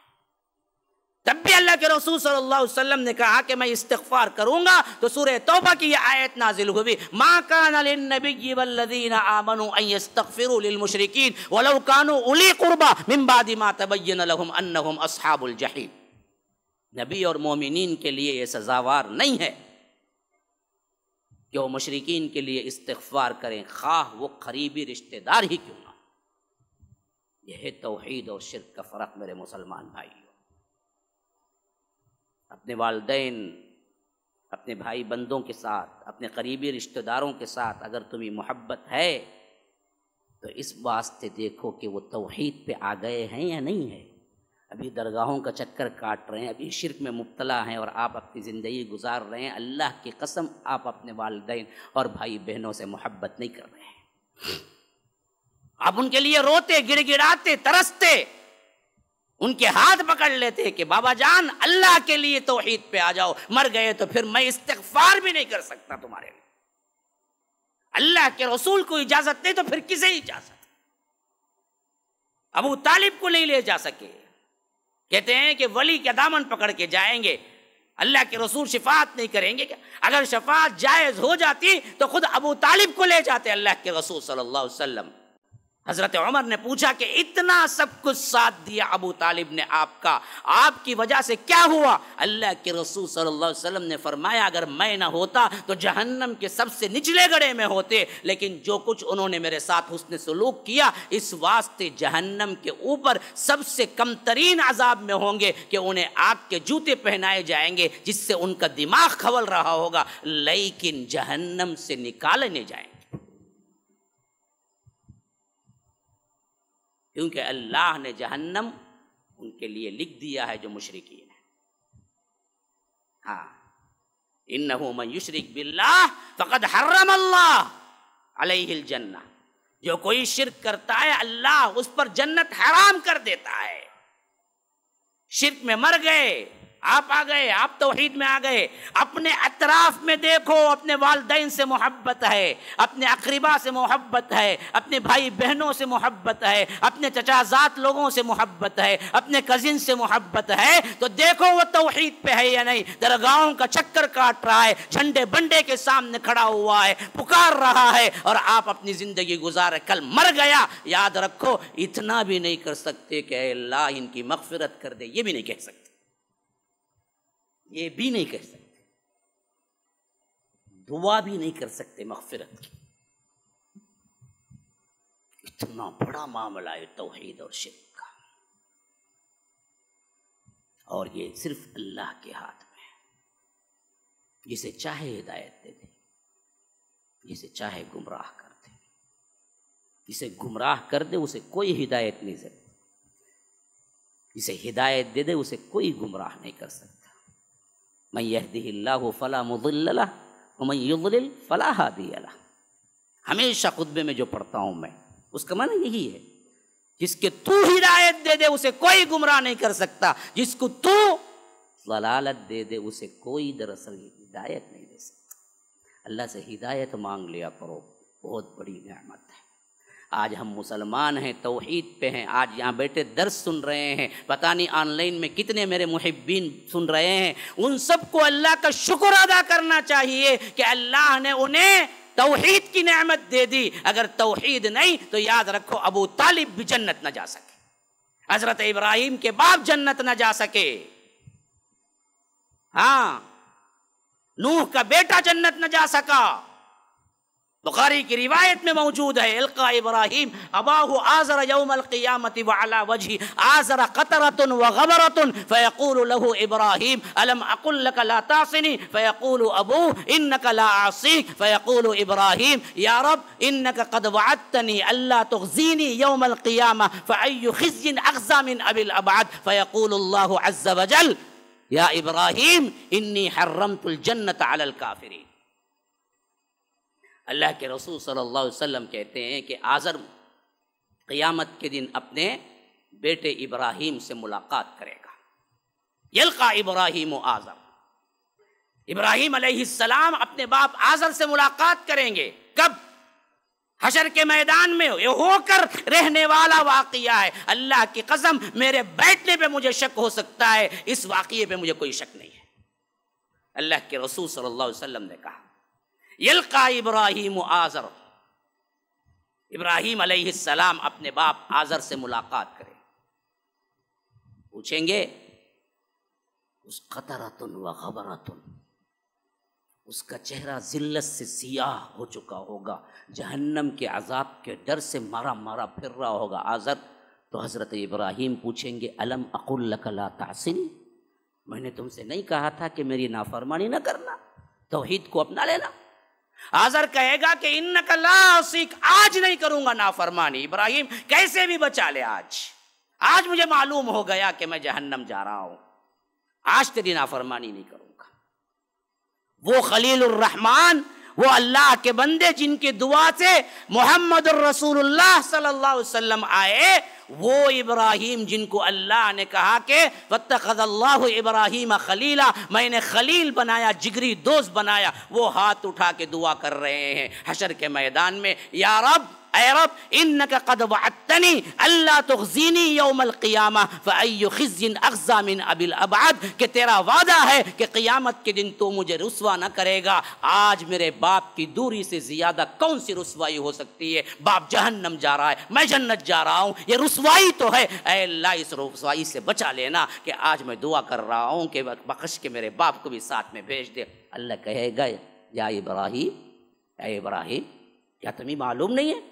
जब भी अल्लाह के रसूल सल्लल्लाहु अलैहि वसल्लम ने कहा कि मैं इस्तफार करूंगा तो सूर्य तोबा की यह आयत नाजिल हुई माँ कानबीन आमनस्तफ़िरमशरकिन वलौकान उली कुरबा मिम्बादी माँ तबैन लहम अनहम असहाबुलजहीन नबी और मोमिन के लिए यह सजावार नहीं है कि वो मशरकिन के लिए इस्तफार करें खा वो करीबी रिश्तेदार ही क्यों ना यह तोहहीद और शिरक का फ़र्क मेरे मुसलमान भाई अपने वालदेन अपने भाई बंदों के साथ अपने करीबी रिश्तेदारों के साथ अगर तुम्हें मोहब्बत है तो इस वास्ते देखो कि वो तोहहीद पे आ गए हैं या नहीं है अभी दरगाहों का चक्कर काट रहे हैं अभी शिरक में मुबतला हैं और आप अपनी ज़िंदगी गुजार रहे हैं अल्लाह की कसम आप अपने वालदे और भाई बहनों से मोहब्बत नहीं कर रहे हैं आप उनके लिए रोते गिड़गिड़ाते तरसते उनके हाथ पकड़ लेते हैं कि बाबा जान अल्लाह के लिए तोहहीद पे आ जाओ मर गए तो फिर मैं इस्तफार भी नहीं कर सकता तुम्हारे लिए अल्लाह के रसूल को इजाजत नहीं तो फिर किसे इजाजत अबू तालिब को नहीं ले जा सके कहते हैं कि वली के दामन पकड़ के जाएंगे अल्लाह के रसूल शिफात नहीं करेंगे क्या अगर शफात जायज़ हो जाती तो खुद अबू तालिब को ले जाते अल्लाह के रसूल सल्लल्लाहु अलैहि वसल्लम हजरत उमर ने पूछा कि इतना सब कुछ साथ दिया अबू तालिब ने आपका आपकी वजह से क्या हुआ अल्लाह के रसूल सल्लल्लाहु अलैहि वसल्लम ने फरमाया अगर मैं ना होता तो जहन्नम के सबसे निचले गड़े में होते लेकिन जो कुछ उन्होंने मेरे साथ हुसन सलूक किया इस वास्ते जहन्नम के ऊपर सबसे कम तरीन अजाब में होंगे कि उन्हें आग के जूते पहनाए जाएंगे जिससे उनका दिमाग खवल रहा होगा लेकिन जहन्नम से निकालने जाएंगे क्योंकि अल्लाह ने जहन्नम उनके लिए लिख दिया है जो मुशरकिन है हाँ इन मन बिल्ला फ़कत हर्रम अल्लाह अलहिल जन्ना जो कोई शिरक करता है अल्लाह उस पर जन्नत हराम कर देता है शिरक में मर गए आप आ गए आप तो में आ गए अपने अतराफ में देखो अपने वालदेन से मोहब्बत है अपने अकरबा से मोहब्बत है अपने भाई बहनों से मोहब्बत है अपने चचाजात लोगों से मोहब्बत है अपने कज़िन से मोहब्बत है तो देखो वो तोहहीद पे है या नहीं दरगाहों का चक्कर काट रहा है झंडे बंडे के सामने खड़ा हुआ है पुकार रहा है और आप अपनी ज़िंदगी गुजार कल मर गया याद रखो इतना भी नहीं कर सकते कि अल्लाह इनकी मफफरत कर दे ये भी नहीं कह सकते ये भी नहीं कह सकते दुआ भी नहीं कर सकते मगफरत की इतना बड़ा मामला है तोहहीद और शिरक का और ये सिर्फ अल्लाह के हाथ में है जिसे चाहे हिदायत दे दे जिसे चाहे गुमराह कर दे जिसे गुमराह कर दे उसे कोई हिदायत नहीं सकती जिसे हिदायत दे दे उसे कोई गुमराह नहीं कर सकता मैहदिल्ला फ़ला मुदिल्ला मैदल फ़ला हादिया हमेशा खुतबे में जो पढ़ता हूँ मैं उसका मन यही है जिसके तू हिदायत दे दे उसे कोई गुमराह नहीं कर सकता जिसको तू दलालत दे दे उसे कोई दरअसल हिदायत नहीं दे सकता अल्लाह से हिदायत मांग लिया करो बहुत बड़ी नमत है आज हम मुसलमान हैं तोहहीद पे हैं आज यहाँ बैठे दर्श सुन रहे हैं पता नहीं ऑनलाइन में कितने मेरे मुहब्बीन सुन रहे हैं उन सबको अल्लाह का शुक्र अदा करना चाहिए कि अल्लाह ने उन्हें तोहहीद की नेमत दे दी अगर तोहहीद नहीं तो याद रखो अबू तालिब भी जन्नत ना जा सके हज़रत इब्राहिम के बाप जन्नत ना जा सके हाँ नूह का बेटा जन्नत न जा सका بخاری کی روایت میں موجود ہے القا ابراہیم اباہ آزر یوم القیامت وعلا وجہ آزر قطرت و فیقول له ابراہیم علم اقل لک لا تعصنی فیقول ابو انک لا عصی فیقول ابراہیم یا رب انک قد وعدتنی اللہ تغزینی یوم القیامة فعی خزی اغزا من ابی الابعد فیقول اللہ عز وجل یا ابراہیم انی حرمت الجنة على الكافرین अल्लाह के रसूल सल्लल्लाहु अलैहि वसल्लम कहते हैं कि आज़र क़यामत के दिन अपने बेटे इब्राहिम से मुलाकात करेगा यलका इब्राहिम आज़र इब्राहिम सलाम अपने बाप आज़र से मुलाकात करेंगे कब हशर के मैदान में होकर रहने वाला वाक़िया है अल्लाह की कसम मेरे बैठने पे मुझे शक हो सकता है इस वाक़े पे मुझे कोई शक नहीं है अल्लाह के रसूल सल्लल्लाहु अलैहि वसल्लम ने कहा यलका इब्राहिम आज़र इब्राहिम अलैहिस्सलाम अपने बाप आज़र से मुलाकात करें पूछेंगे उस खतरतुन व खबरतुन उसका चेहरा जिल्लत से सियाह हो चुका होगा जहन्नम के अजाब के डर से मारा मारा फिर रहा होगा आज़र तो हज़रत इब्राहिम पूछेंगे अलम अकुल तासिन मैंने तुमसे नहीं कहा था कि मेरी नाफरमानी ना करना तोहिद को अपना लेना आजर कहेगा कि इन कला सीख आज नहीं करूंगा नाफरमानी इब्राहिम कैसे भी बचा ले आज आज मुझे मालूम हो गया कि मैं जहन्नम जा रहा हूं आज तेरी नाफरमानी नहीं करूंगा वो खलील रहमान वो अल्लाह के बंदे जिनकी दुआ से मोहम्मद रसूल सल्लल्लाहु अलैहि वसल्लम आए वो इब्राहिम जिनको अल्लाह ने कहा कि वक्त इब्राहिम खलीला मैंने खलील बनाया जिगरी दोस्त बनाया वो हाथ उठा के दुआ कर रहे हैं हशर के मैदान में या रब अरब इन वनी अल्लाह तुजीनी यौमल क़ियामा फ़िज़िन अगज़ा मिन अबिल अबाद के तेरा वादा है कि क़ियामत के दिन तो मुझे रसवा ना करेगा आज मेरे बाप की दूरी से ज़्यादा कौन सी रसवाई हो सकती है बाप जहन्नम जा रहा है मैं जन्नत जा रहा हूँ ये रसवाई तो है अल्लाह इस रसवाई से बचा लेना कि आज मैं दुआ कर रहा हूँ कि बख्श के मेरे बाप को भी साथ में भेज दे अल्लाह कहेगा या इब्राहिम या इब्राहिम क्या तुम्हें मालूम नहीं है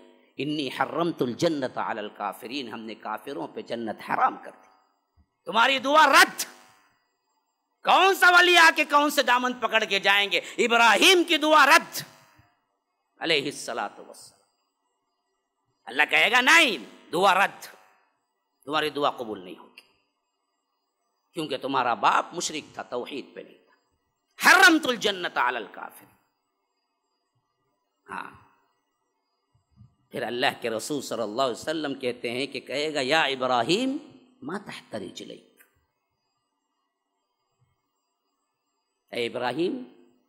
इन्नी तुल जन्नत आलल काफरीन हमने काफिरों पे जन्नत हराम कर दी तुम्हारी दुआ रद्द कौन सा वली आके कौन से दामन पकड़ के जाएंगे इब्राहिम की दुआ रद्द अलहलात तो अल्लाह कहेगा नहीं दुआ रद्द तुम्हारी दुआ कबूल नहीं होगी क्योंकि तुम्हारा बाप मुशरक था तोहहीद पे नहीं था तुल जन्नत आलल काफिर हाँ फिर अल्लाह के रसूल सल्लल्लाहु अलैहि वसल्लम कहते हैं कि कहेगा या इब्राहिम माता तहतरी चले इब्राहिम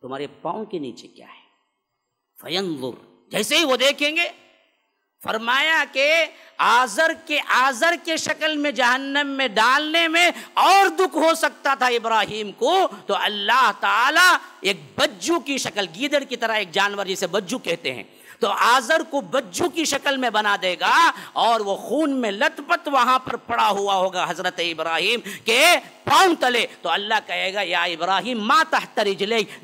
तुम्हारे पाँव के नीचे क्या है फयंदुर जैसे ही वो देखेंगे फरमाया के आजर के आजर के शक्ल में जहन्नम में डालने में और दुख हो सकता था इब्राहिम को तो अल्लाह ताला एक बज्जू की शक्ल गीदड़ की तरह एक जानवर जिसे बज्जू कहते हैं तो आजर को बज्जू की शक्ल में बना देगा और वो खून में लतपत वहां पर पड़ा हुआ होगा हजरत इब्राहिम के पांव तले तो अल्लाह कहेगा या इब्राहिम मा तहतरी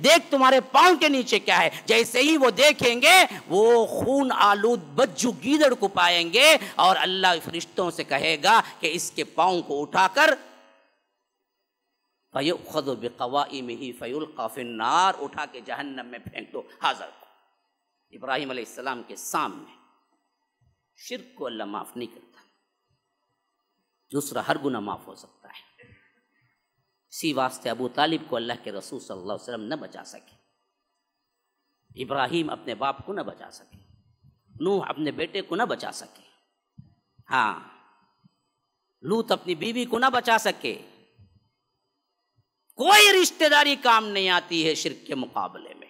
देख तुम्हारे पांव के नीचे क्या है जैसे ही वो देखेंगे वो खून आलूद बज्जू गीदड़ को पाएंगे और अल्लाह फरिश्तों से कहेगा कि इसके पांव को उठाकर खुद बेकवाई में ही फ़युल काफिनार उठा के जहन्नम में फेंक दो हाजर इब्राहिम अलैहिस्सलाम के सामने शिरक को अल्लाह माफ़ नहीं करता दूसरा हर गुना माफ़ हो सकता है इसी वास्ते अबू तालिब को अल्लाह के रसूल सल्लल्लाहु अलैहि वसल्लम न बचा सके इब्राहिम अपने बाप को न बचा सके नूह अपने बेटे को न बचा सके हाँ लूत अपनी बीवी को ना बचा सके कोई रिश्तेदारी काम नहीं आती है शिरक के मुकाबले में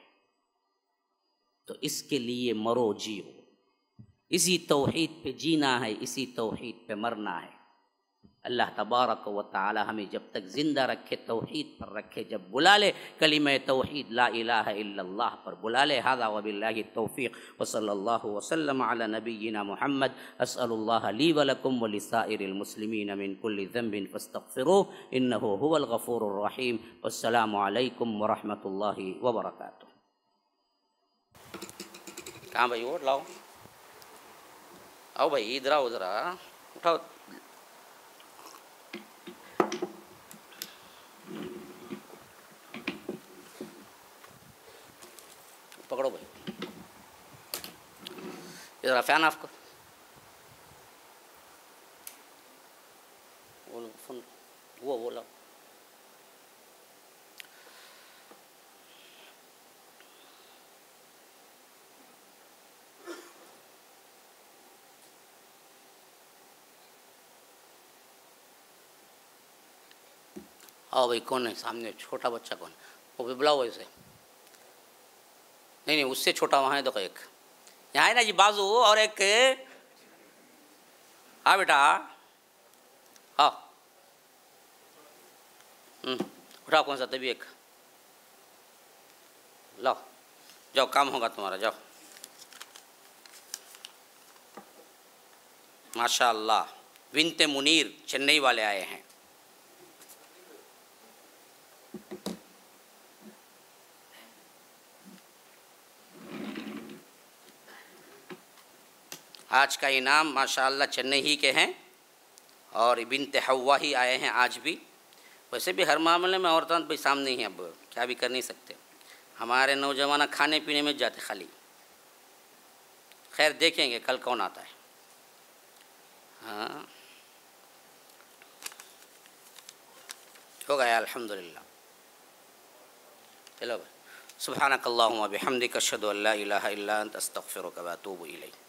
तो इसके लिए मरो जियो इसी तोहद पे जीना है इसी तोहद पे मरना है अल्लाह तबारक व ताली हमें जब तक ज़िंदा रखे तोहद पर रखे जब बुला ले कलीम तोहद ला पर बुला ले हादा वबिल्ला तोफ़ी वसल्ला वसलम नबीना महमद असली वलकम वसाइरमसलिमिन मिनकुल्ज़म्बिन फ़स्तफ़िरो कहाँ भाई वोट लाओ आओ भाई इधर आओ उधर उठाओ पकड़ो भाई इधर फैन आपको वो फोन वो बोला आओ भाई कौन है सामने छोटा बच्चा कौन वो भी बुलाओ उसे नहीं नहीं उससे छोटा वहाँ है देखो एक यहाँ है ना जी बाजू और एक हाँ बेटा हाँ हम्म, उठाओ कौन सा तभी एक लाओ जाओ काम होगा तुम्हारा जाओ माशाल्लाह विनते मुनीर चेन्नई वाले आए हैं आज का इनाम माशाल्लाह चेन्नई के हैं और इबिन तहवा ही आए हैं आज भी वैसे भी हर मामले में औरतान भी सामने ही अब क्या भी कर नहीं सकते हमारे नौजवान खाने पीने में जाते खाली खैर देखेंगे कल कौन आता है हाँ हो गया अल्हम्दुलिल्लाह चलो भाई अल्लाहुम्मा बिहमदिक अभी हमदी इलाहा अंत